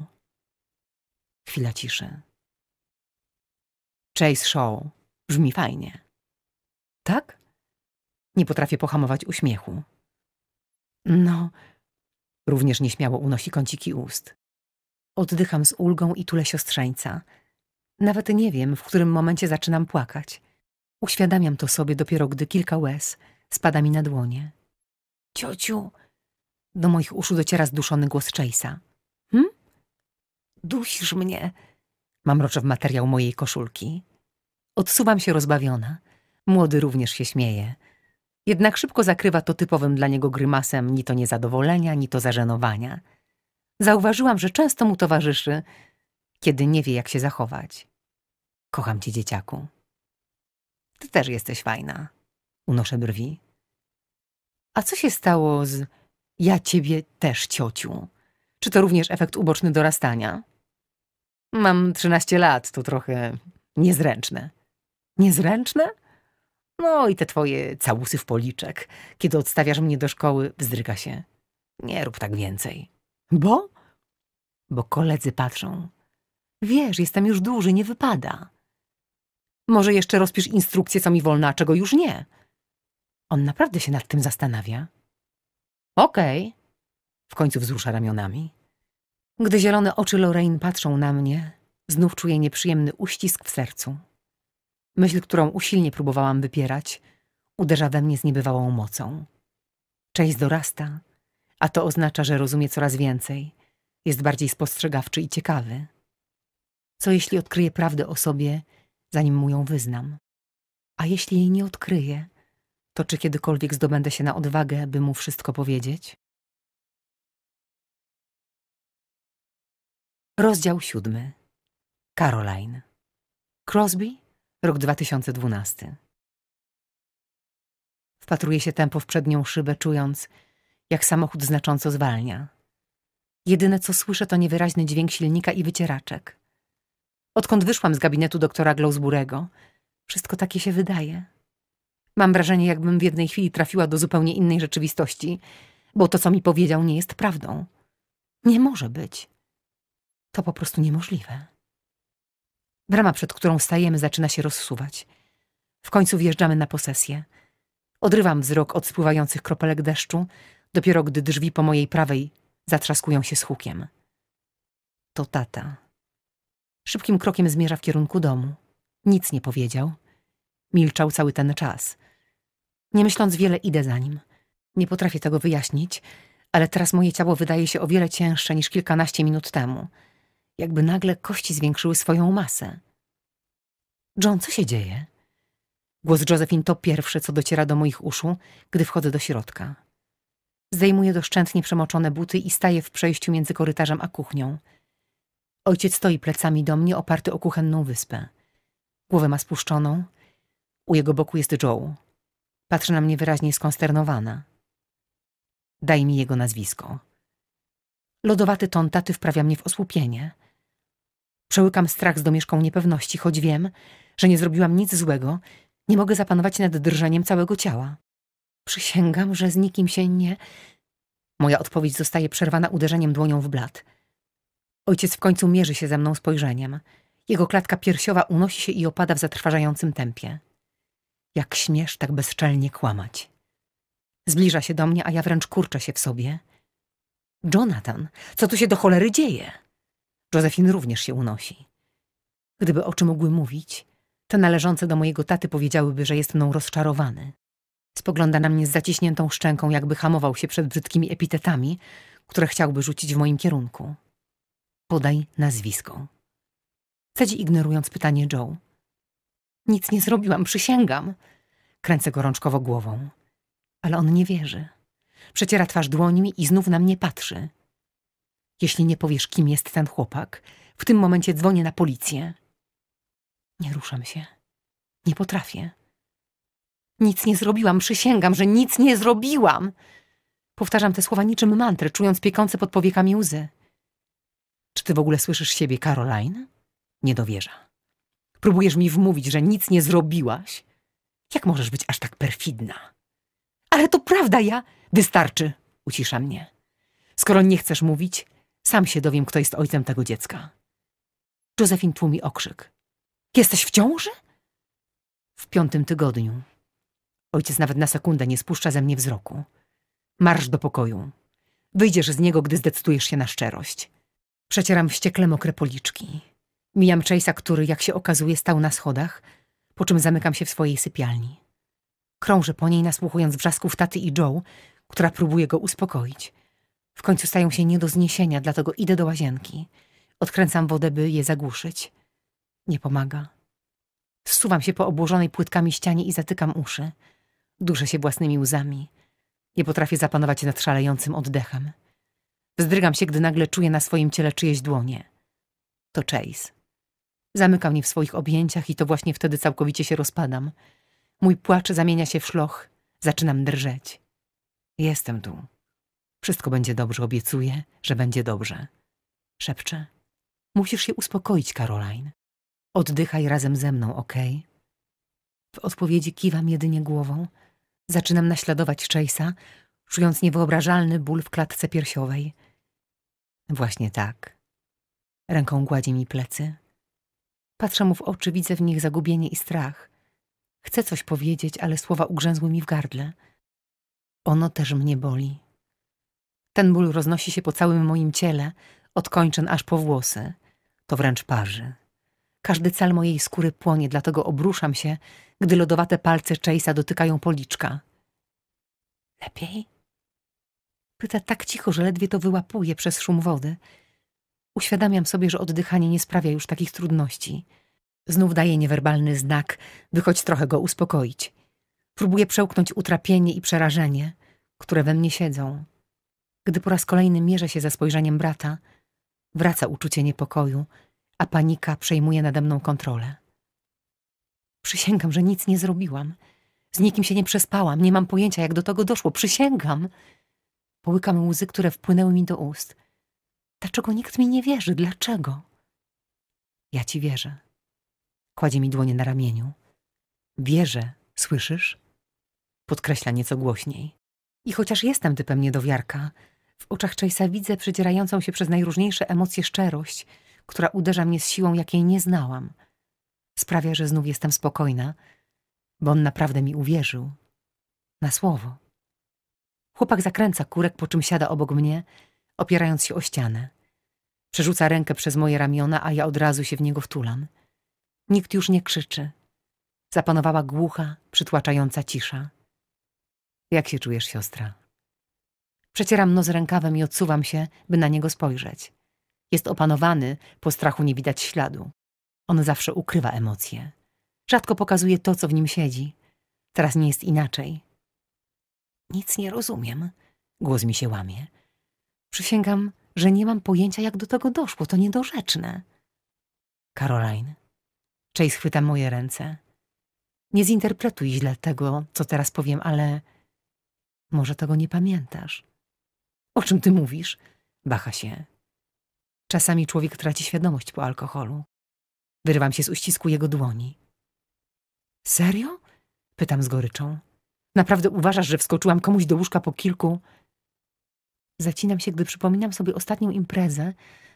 Chwila ciszy. Chase Show. Brzmi fajnie. Tak? Nie potrafię pohamować uśmiechu. No. Również nieśmiało unosi kąciki ust. Oddycham z ulgą i tule siostrzeńca. Nawet nie wiem, w którym momencie zaczynam płakać. Uświadamiam to sobie dopiero, gdy kilka łez spada mi na dłonie. Ciociu! Do moich uszu dociera zduszony głos Chase'a. Hm? Dusisz mnie! Mam w materiał mojej koszulki. Odsuwam się rozbawiona. Młody również się śmieje. Jednak szybko zakrywa to typowym dla niego grymasem ni to niezadowolenia, ni to zażenowania. Zauważyłam, że często mu towarzyszy, kiedy nie wie, jak się zachować. Kocham cię, dzieciaku. Ty też jesteś fajna. Unoszę brwi. A co się stało z ja ciebie też, ciociu? Czy to również efekt uboczny dorastania? Mam trzynaście lat, to trochę niezręczne. Niezręczne? No i te twoje całusy w policzek. Kiedy odstawiasz mnie do szkoły, wzdryga się. Nie rób tak więcej. Bo? Bo koledzy patrzą. Wiesz, jestem już duży, nie wypada. Może jeszcze rozpisz instrukcję, co mi wolno, a czego już nie. On naprawdę się nad tym zastanawia. Okej. Okay. W końcu wzrusza ramionami. Gdy zielone oczy Lorraine patrzą na mnie, znów czuję nieprzyjemny uścisk w sercu. Myśl, którą usilnie próbowałam wypierać, uderza we mnie z niebywałą mocą. Część dorasta, a to oznacza, że rozumie coraz więcej, jest bardziej spostrzegawczy i ciekawy. Co jeśli odkryje prawdę o sobie, zanim mu ją wyznam? A jeśli jej nie odkryję, to czy kiedykolwiek zdobędę się na odwagę, by mu wszystko powiedzieć? Rozdział siódmy. Caroline. Crosby Rok 2012. Wpatruje się tempo w przednią szybę, czując, jak samochód znacząco zwalnia. Jedyne, co słyszę, to niewyraźny dźwięk silnika i wycieraczek. Odkąd wyszłam z gabinetu doktora Glowsburego, wszystko takie się wydaje. Mam wrażenie, jakbym w jednej chwili trafiła do zupełnie innej rzeczywistości, bo to, co mi powiedział, nie jest prawdą. Nie może być. To po prostu niemożliwe. Brama, przed którą stajemy, zaczyna się rozsuwać. W końcu wjeżdżamy na posesję. Odrywam wzrok od spływających kropelek deszczu, dopiero gdy drzwi po mojej prawej zatrzaskują się z hukiem. To tata. Szybkim krokiem zmierza w kierunku domu. Nic nie powiedział. Milczał cały ten czas. Nie myśląc wiele, idę za nim. Nie potrafię tego wyjaśnić, ale teraz moje ciało wydaje się o wiele cięższe niż kilkanaście minut temu – jakby nagle kości zwiększyły swoją masę. John, co się dzieje? Głos Josephine to pierwsze, co dociera do moich uszu, gdy wchodzę do środka. Zdejmuję doszczętnie przemoczone buty i staje w przejściu między korytarzem a kuchnią. Ojciec stoi plecami do mnie, oparty o kuchenną wyspę. Głowę ma spuszczoną. U jego boku jest Joe. Patrzy na mnie wyraźnie skonsternowana. Daj mi jego nazwisko. Lodowaty ton taty wprawia mnie w osłupienie – Przełykam strach z domieszką niepewności, choć wiem, że nie zrobiłam nic złego, nie mogę zapanować nad drżeniem całego ciała. Przysięgam, że z nikim się nie... Moja odpowiedź zostaje przerwana uderzeniem dłonią w blat. Ojciec w końcu mierzy się ze mną spojrzeniem. Jego klatka piersiowa unosi się i opada w zatrważającym tempie. Jak śmiesz tak bezczelnie kłamać. Zbliża się do mnie, a ja wręcz kurczę się w sobie. Jonathan, co tu się do cholery dzieje? Józefin również się unosi. Gdyby oczy mogły mówić, te należące do mojego taty powiedziałyby, że jest mną rozczarowany. Spogląda na mnie z zaciśniętą szczęką, jakby hamował się przed brzydkimi epitetami, które chciałby rzucić w moim kierunku. Podaj nazwisko. Cedzi ignorując pytanie Joe. Nic nie zrobiłam, przysięgam. Kręcę gorączkowo głową. Ale on nie wierzy. Przeciera twarz dłońmi i znów na mnie patrzy. Jeśli nie powiesz, kim jest ten chłopak, w tym momencie dzwonię na policję. Nie ruszam się. Nie potrafię. Nic nie zrobiłam, przysięgam, że nic nie zrobiłam. Powtarzam te słowa niczym mantrę, czując piekące pod powiekami łzy. Czy ty w ogóle słyszysz siebie, Caroline? Nie dowierza. Próbujesz mi wmówić, że nic nie zrobiłaś? Jak możesz być aż tak perfidna? Ale to prawda, ja... Wystarczy, ucisza mnie. Skoro nie chcesz mówić, sam się dowiem, kto jest ojcem tego dziecka. Józefin tłumi okrzyk. Jesteś w ciąży? W piątym tygodniu. Ojciec nawet na sekundę nie spuszcza ze mnie wzroku. Marsz do pokoju. Wyjdziesz z niego, gdy zdecydujesz się na szczerość. Przecieram wściekle mokre policzki. Mijam Chase'a, który, jak się okazuje, stał na schodach, po czym zamykam się w swojej sypialni. Krążę po niej, nasłuchując wrzasków taty i Joe, która próbuje go uspokoić. W końcu stają się nie do zniesienia, dlatego idę do łazienki. Odkręcam wodę, by je zagłuszyć. Nie pomaga. Zsuwam się po obłożonej płytkami ścianie i zatykam uszy. Duszę się własnymi łzami. Nie potrafię zapanować nad szalejącym oddechem. Wzdrygam się, gdy nagle czuję na swoim ciele czyjeś dłonie. To Chase. Zamykał mnie w swoich objęciach i to właśnie wtedy całkowicie się rozpadam. Mój płacz zamienia się w szloch. Zaczynam drżeć. Jestem tu. Wszystko będzie dobrze, obiecuję, że będzie dobrze. Szepczę. Musisz się uspokoić, Caroline. Oddychaj razem ze mną, ok? W odpowiedzi kiwam jedynie głową. Zaczynam naśladować Chase'a, czując niewyobrażalny ból w klatce piersiowej. Właśnie tak. Ręką gładzi mi plecy. Patrzę mu w oczy, widzę w nich zagubienie i strach. Chcę coś powiedzieć, ale słowa ugrzęzły mi w gardle. Ono też mnie boli. Ten ból roznosi się po całym moim ciele, od kończyn aż po włosy. To wręcz parzy. Każdy cal mojej skóry płonie, dlatego obruszam się, gdy lodowate palce Chase'a dotykają policzka. Lepiej? Pyta tak cicho, że ledwie to wyłapuje przez szum wody. Uświadamiam sobie, że oddychanie nie sprawia już takich trudności. Znów daje niewerbalny znak, by choć trochę go uspokoić. Próbuję przełknąć utrapienie i przerażenie, które we mnie siedzą. Gdy po raz kolejny mierzę się ze spojrzeniem brata, wraca uczucie niepokoju, a panika przejmuje nade mną kontrolę. Przysięgam, że nic nie zrobiłam. Z nikim się nie przespałam, nie mam pojęcia, jak do tego doszło. Przysięgam! Połykam łzy, które wpłynęły mi do ust. Dlaczego nikt mi nie wierzy? Dlaczego? Ja ci wierzę. Kładzie mi dłonie na ramieniu. Wierzę, słyszysz? Podkreśla nieco głośniej. I chociaż jestem typem niedowiarka, w oczach Chase'a widzę przedzierającą się przez najróżniejsze emocje szczerość, która uderza mnie z siłą, jakiej nie znałam. Sprawia, że znów jestem spokojna, bo on naprawdę mi uwierzył. Na słowo. Chłopak zakręca kurek, po czym siada obok mnie, opierając się o ścianę. Przerzuca rękę przez moje ramiona, a ja od razu się w niego wtulam. Nikt już nie krzyczy. Zapanowała głucha, przytłaczająca cisza. Jak się czujesz, siostra? Przecieram nos rękawem i odsuwam się, by na niego spojrzeć. Jest opanowany, po strachu nie widać śladu. On zawsze ukrywa emocje. Rzadko pokazuje to, co w nim siedzi. Teraz nie jest inaczej. Nic nie rozumiem. Głos mi się łamie. Przysięgam, że nie mam pojęcia, jak do tego doszło. To niedorzeczne. Caroline. Chase chwyta moje ręce. Nie zinterpretuj źle tego, co teraz powiem, ale może tego nie pamiętasz. O czym ty mówisz? Baha się. Czasami człowiek traci świadomość po alkoholu. Wyrywam się z uścisku jego dłoni. Serio? Pytam z goryczą. Naprawdę uważasz, że wskoczyłam komuś do łóżka po kilku... Zacinam się, gdy przypominam sobie ostatnią imprezę,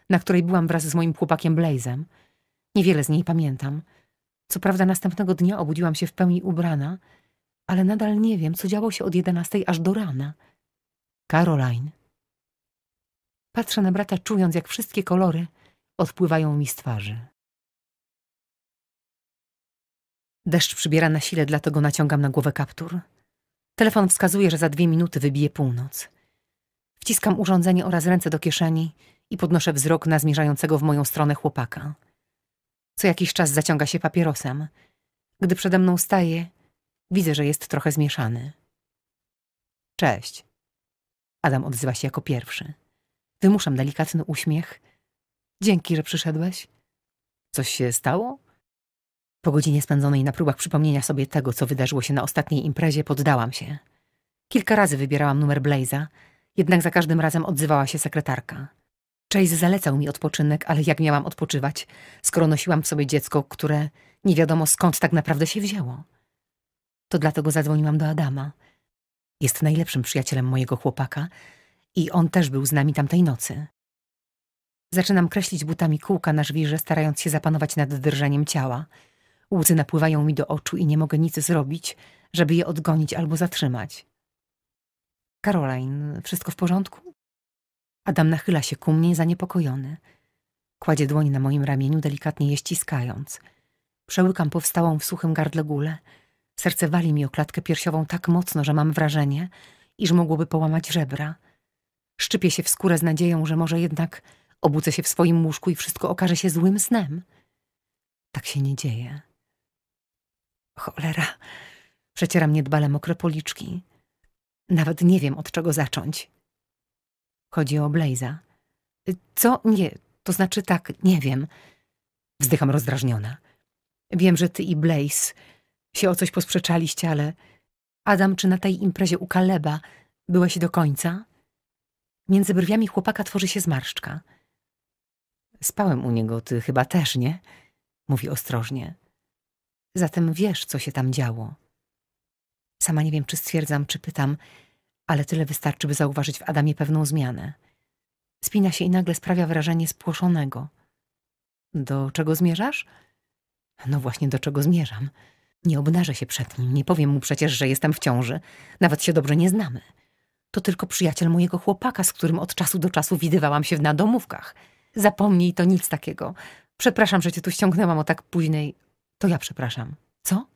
na której byłam wraz z moim chłopakiem Blaze'em. Niewiele z niej pamiętam. Co prawda następnego dnia obudziłam się w pełni ubrana, ale nadal nie wiem, co działo się od jedenastej aż do rana. Caroline Patrzę na brata, czując, jak wszystkie kolory odpływają mi z twarzy. Deszcz przybiera na sile, dlatego naciągam na głowę kaptur. Telefon wskazuje, że za dwie minuty wybije północ. Wciskam urządzenie oraz ręce do kieszeni i podnoszę wzrok na zmierzającego w moją stronę chłopaka. Co jakiś czas zaciąga się papierosem. Gdy przede mną staje, widzę, że jest trochę zmieszany. Cześć. Adam odzywa się jako pierwszy. Wymuszam delikatny uśmiech. Dzięki, że przyszedłeś. Coś się stało? Po godzinie spędzonej na próbach przypomnienia sobie tego, co wydarzyło się na ostatniej imprezie, poddałam się. Kilka razy wybierałam numer Blaze'a, jednak za każdym razem odzywała się sekretarka. Chase zalecał mi odpoczynek, ale jak miałam odpoczywać, skoro nosiłam w sobie dziecko, które nie wiadomo skąd tak naprawdę się wzięło. To dlatego zadzwoniłam do Adama. Jest najlepszym przyjacielem mojego chłopaka i on też był z nami tamtej nocy. Zaczynam kreślić butami kółka na żwirze, starając się zapanować nad drżeniem ciała. Łzy napływają mi do oczu i nie mogę nic zrobić, żeby je odgonić albo zatrzymać. Caroline, wszystko w porządku? Adam nachyla się ku mnie zaniepokojony. Kładzie dłoń na moim ramieniu, delikatnie je ściskając. Przełykam powstałą w suchym gardle gulę. Serce wali mi o klatkę piersiową tak mocno, że mam wrażenie, iż mogłoby połamać żebra. Szczypie się w skórę z nadzieją, że może jednak obudzę się w swoim łóżku i wszystko okaże się złym snem. Tak się nie dzieje. Cholera, przecieram niedbale mokre policzki. Nawet nie wiem, od czego zacząć. Chodzi o Blaze'a. Co? Nie, to znaczy tak, nie wiem. Wzdycham rozdrażniona. Wiem, że ty i Blaze się o coś posprzeczaliście, ale... Adam, czy na tej imprezie u Kaleba byłeś do końca? Między brwiami chłopaka tworzy się zmarszczka. Spałem u niego, ty chyba też, nie? Mówi ostrożnie. Zatem wiesz, co się tam działo. Sama nie wiem, czy stwierdzam, czy pytam, ale tyle wystarczy, by zauważyć w Adamie pewną zmianę. Spina się i nagle sprawia wrażenie spłoszonego. Do czego zmierzasz? No właśnie, do czego zmierzam. Nie obnażę się przed nim, nie powiem mu przecież, że jestem w ciąży. Nawet się dobrze nie znamy. To tylko przyjaciel mojego chłopaka, z którym od czasu do czasu widywałam się na domówkach. Zapomnij, to nic takiego. Przepraszam, że cię tu ściągnęłam o tak późnej... To ja przepraszam. Co?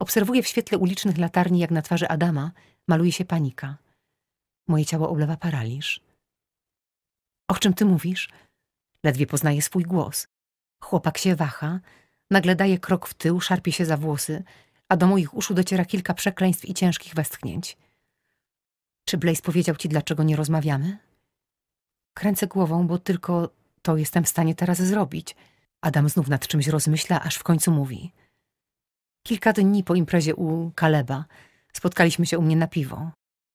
Obserwuję w świetle ulicznych latarni, jak na twarzy Adama maluje się panika. Moje ciało oblewa paraliż. O czym ty mówisz? Ledwie poznaje swój głos. Chłopak się waha, nagle daje krok w tył, szarpie się za włosy, a do moich uszu dociera kilka przekleństw i ciężkich westchnięć. Czy Blaze powiedział ci, dlaczego nie rozmawiamy? Kręcę głową, bo tylko to jestem w stanie teraz zrobić. Adam znów nad czymś rozmyśla, aż w końcu mówi. Kilka dni po imprezie u Kaleba spotkaliśmy się u mnie na piwo.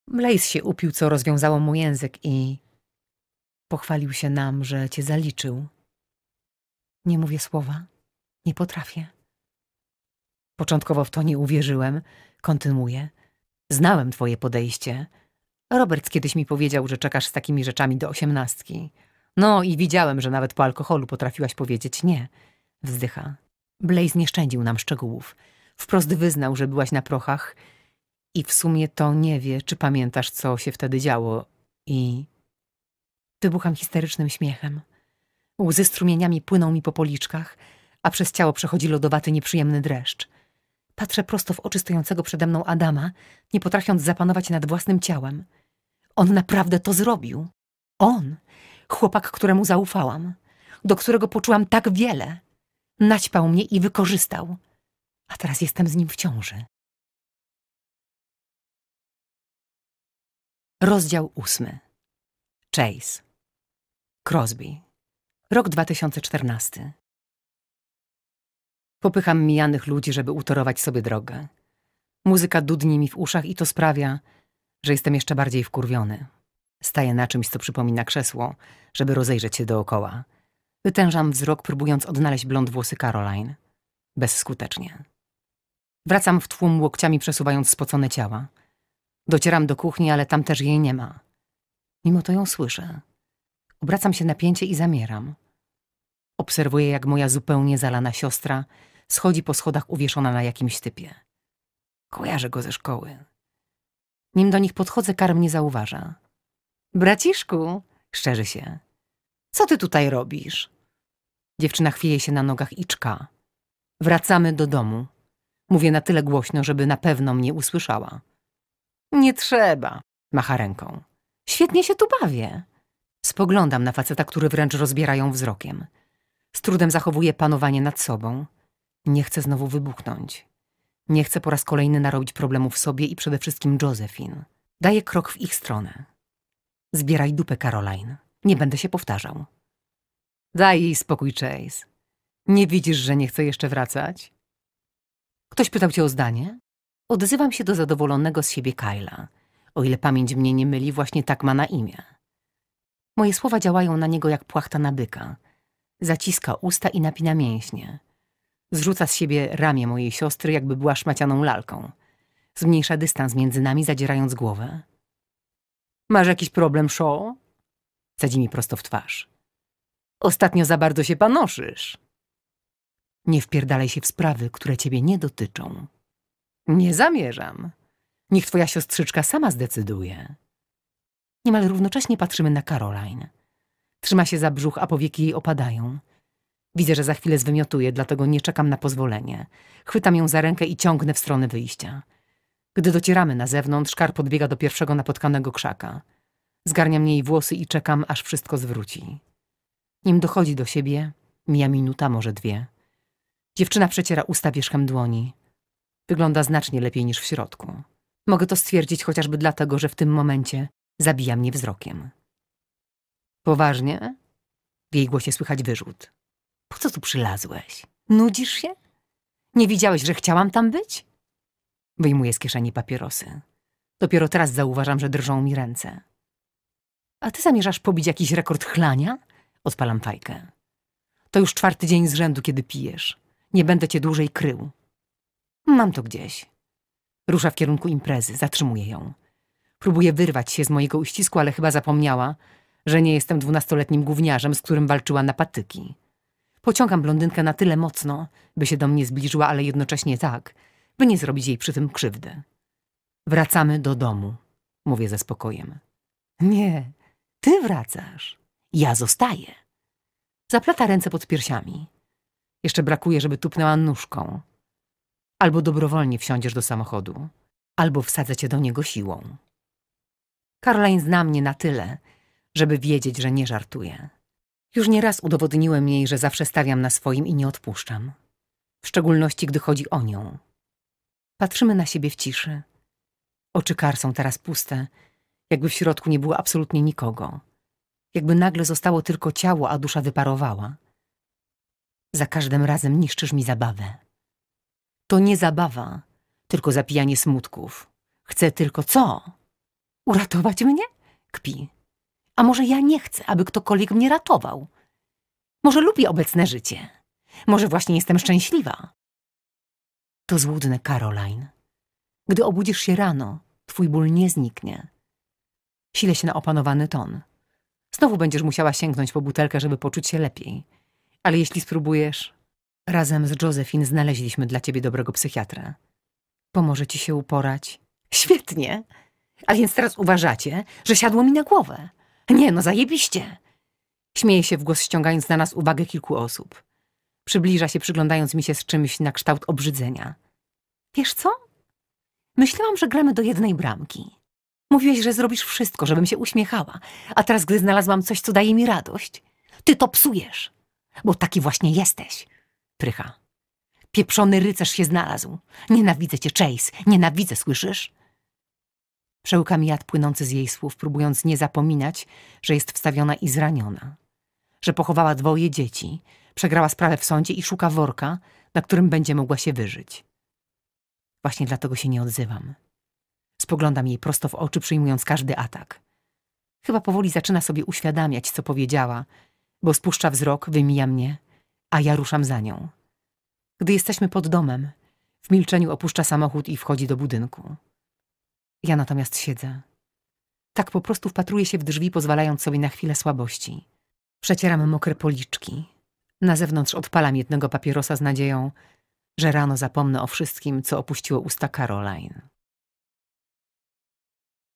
Blaze się upił, co rozwiązało mu język i pochwalił się nam, że cię zaliczył. Nie mówię słowa, nie potrafię. Początkowo w to nie uwierzyłem, kontynuuję. Znałem twoje podejście – Robert kiedyś mi powiedział, że czekasz z takimi rzeczami do osiemnastki. No i widziałem, że nawet po alkoholu potrafiłaś powiedzieć nie. Wzdycha. Blaze nie szczędził nam szczegółów. Wprost wyznał, że byłaś na prochach i w sumie to nie wie, czy pamiętasz, co się wtedy działo i... Wybucham histerycznym śmiechem. Łzy strumieniami płyną mi po policzkach, a przez ciało przechodzi lodowaty, nieprzyjemny dreszcz. Patrzę prosto w oczy stojącego przede mną Adama, nie potrafiąc zapanować nad własnym ciałem. On naprawdę to zrobił. On, chłopak, któremu zaufałam, do którego poczułam tak wiele, naćpał mnie i wykorzystał. A teraz jestem z nim w ciąży. Rozdział ósmy. Chase. Crosby. Rok 2014. Popycham mijanych ludzi, żeby utorować sobie drogę. Muzyka dudni mi w uszach i to sprawia, że jestem jeszcze bardziej wkurwiony. Staję na czymś, co przypomina krzesło, żeby rozejrzeć się dookoła. Wytężam wzrok, próbując odnaleźć blond włosy Caroline. Bezskutecznie. Wracam w tłum łokciami, przesuwając spocone ciała. Docieram do kuchni, ale tam też jej nie ma. Mimo to ją słyszę. Obracam się na pięcie i zamieram. Obserwuję, jak moja zupełnie zalana siostra schodzi po schodach uwieszona na jakimś typie. Kojarzę go ze szkoły. Nim do nich podchodzę, Karm nie zauważa. Braciszku, szczerzy się. Co ty tutaj robisz? Dziewczyna chwieje się na nogach i czka. Wracamy do domu. Mówię na tyle głośno, żeby na pewno mnie usłyszała. Nie trzeba, macha ręką. Świetnie się tu bawię. Spoglądam na faceta, który wręcz rozbierają wzrokiem. Z trudem zachowuję panowanie nad sobą. Nie chcę znowu wybuchnąć. Nie chce po raz kolejny narobić problemów sobie i przede wszystkim Josephine. Daje krok w ich stronę. Zbieraj dupę, Caroline. Nie będę się powtarzał. Daj jej spokój, Chase. Nie widzisz, że nie chcę jeszcze wracać? Ktoś pytał cię o zdanie? Odzywam się do zadowolonego z siebie Kyla. O ile pamięć mnie nie myli, właśnie tak ma na imię. Moje słowa działają na niego jak płachta na byka. Zaciska usta i napina mięśnie. Zrzuca z siebie ramię mojej siostry, jakby była szmacianą lalką. Zmniejsza dystans między nami, zadzierając głowę. Masz jakiś problem, Shaw? Sadzi mi prosto w twarz. Ostatnio za bardzo się panoszysz. Nie wpierdalaj się w sprawy, które ciebie nie dotyczą. Nie zamierzam. Niech twoja siostrzyczka sama zdecyduje. Niemal równocześnie patrzymy na Caroline. Trzyma się za brzuch, a powieki jej opadają. Widzę, że za chwilę zwymiotuje, dlatego nie czekam na pozwolenie. Chwytam ją za rękę i ciągnę w stronę wyjścia. Gdy docieramy na zewnątrz, Kar podbiega do pierwszego napotkanego krzaka. Zgarniam jej włosy i czekam, aż wszystko zwróci. Nim dochodzi do siebie, mija minuta, może dwie. Dziewczyna przeciera usta wierzchem dłoni. Wygląda znacznie lepiej niż w środku. Mogę to stwierdzić chociażby dlatego, że w tym momencie zabija mnie wzrokiem. Poważnie? W jej głosie słychać wyrzut. Po co tu przylazłeś? Nudzisz się? Nie widziałeś, że chciałam tam być? Wyjmuję z kieszeni papierosy. Dopiero teraz zauważam, że drżą mi ręce. A ty zamierzasz pobić jakiś rekord chlania? Odpalam fajkę. To już czwarty dzień z rzędu, kiedy pijesz. Nie będę cię dłużej krył. Mam to gdzieś. Rusza w kierunku imprezy, zatrzymuję ją. Próbuję wyrwać się z mojego uścisku, ale chyba zapomniała, że nie jestem dwunastoletnim gówniarzem, z którym walczyła na patyki. Pociągam blondynkę na tyle mocno, by się do mnie zbliżyła, ale jednocześnie tak, by nie zrobić jej przy tym krzywdy. Wracamy do domu, mówię ze spokojem. Nie, ty wracasz. Ja zostaję. Zaplata ręce pod piersiami. Jeszcze brakuje, żeby tupnęła nóżką. Albo dobrowolnie wsiądziesz do samochodu, albo wsadzę cię do niego siłą. Caroline zna mnie na tyle, żeby wiedzieć, że nie żartuję. Już nieraz udowodniłem jej, że zawsze stawiam na swoim i nie odpuszczam. W szczególności, gdy chodzi o nią. Patrzymy na siebie w ciszy. Oczy Kar są teraz puste, jakby w środku nie było absolutnie nikogo. Jakby nagle zostało tylko ciało, a dusza wyparowała. Za każdym razem niszczysz mi zabawę. To nie zabawa, tylko zapijanie smutków. Chcę tylko co? Uratować mnie? Kpi. A może ja nie chcę, aby ktokolwiek mnie ratował? Może lubię obecne życie? Może właśnie jestem szczęśliwa? To złudne, Caroline. Gdy obudzisz się rano, twój ból nie zniknie. Sile się na opanowany ton. Znowu będziesz musiała sięgnąć po butelkę, żeby poczuć się lepiej. Ale jeśli spróbujesz... Razem z Josephine znaleźliśmy dla ciebie dobrego psychiatra. Pomoże ci się uporać. Świetnie! A więc teraz uważacie, że siadło mi na głowę. Nie, no zajebiście. Śmieje się w głos, ściągając na nas uwagę kilku osób. Przybliża się, przyglądając mi się z czymś na kształt obrzydzenia. Wiesz co? Myślałam, że gramy do jednej bramki. Mówiłeś, że zrobisz wszystko, żebym się uśmiechała, a teraz, gdy znalazłam coś, co daje mi radość, ty to psujesz, bo taki właśnie jesteś. Prycha. Pieprzony rycerz się znalazł. Nienawidzę cię, Chase. Nienawidzę, słyszysz? Przełkam jad płynący z jej słów, próbując nie zapominać, że jest wstawiona i zraniona. Że pochowała dwoje dzieci, przegrała sprawę w sądzie i szuka worka, na którym będzie mogła się wyżyć. Właśnie dlatego się nie odzywam. Spoglądam jej prosto w oczy, przyjmując każdy atak. Chyba powoli zaczyna sobie uświadamiać, co powiedziała, bo spuszcza wzrok, wymija mnie, a ja ruszam za nią. Gdy jesteśmy pod domem, w milczeniu opuszcza samochód i wchodzi do budynku. Ja natomiast siedzę. Tak po prostu wpatruję się w drzwi, pozwalając sobie na chwilę słabości. Przecieram mokre policzki. Na zewnątrz odpalam jednego papierosa z nadzieją, że rano zapomnę o wszystkim, co opuściło usta Caroline.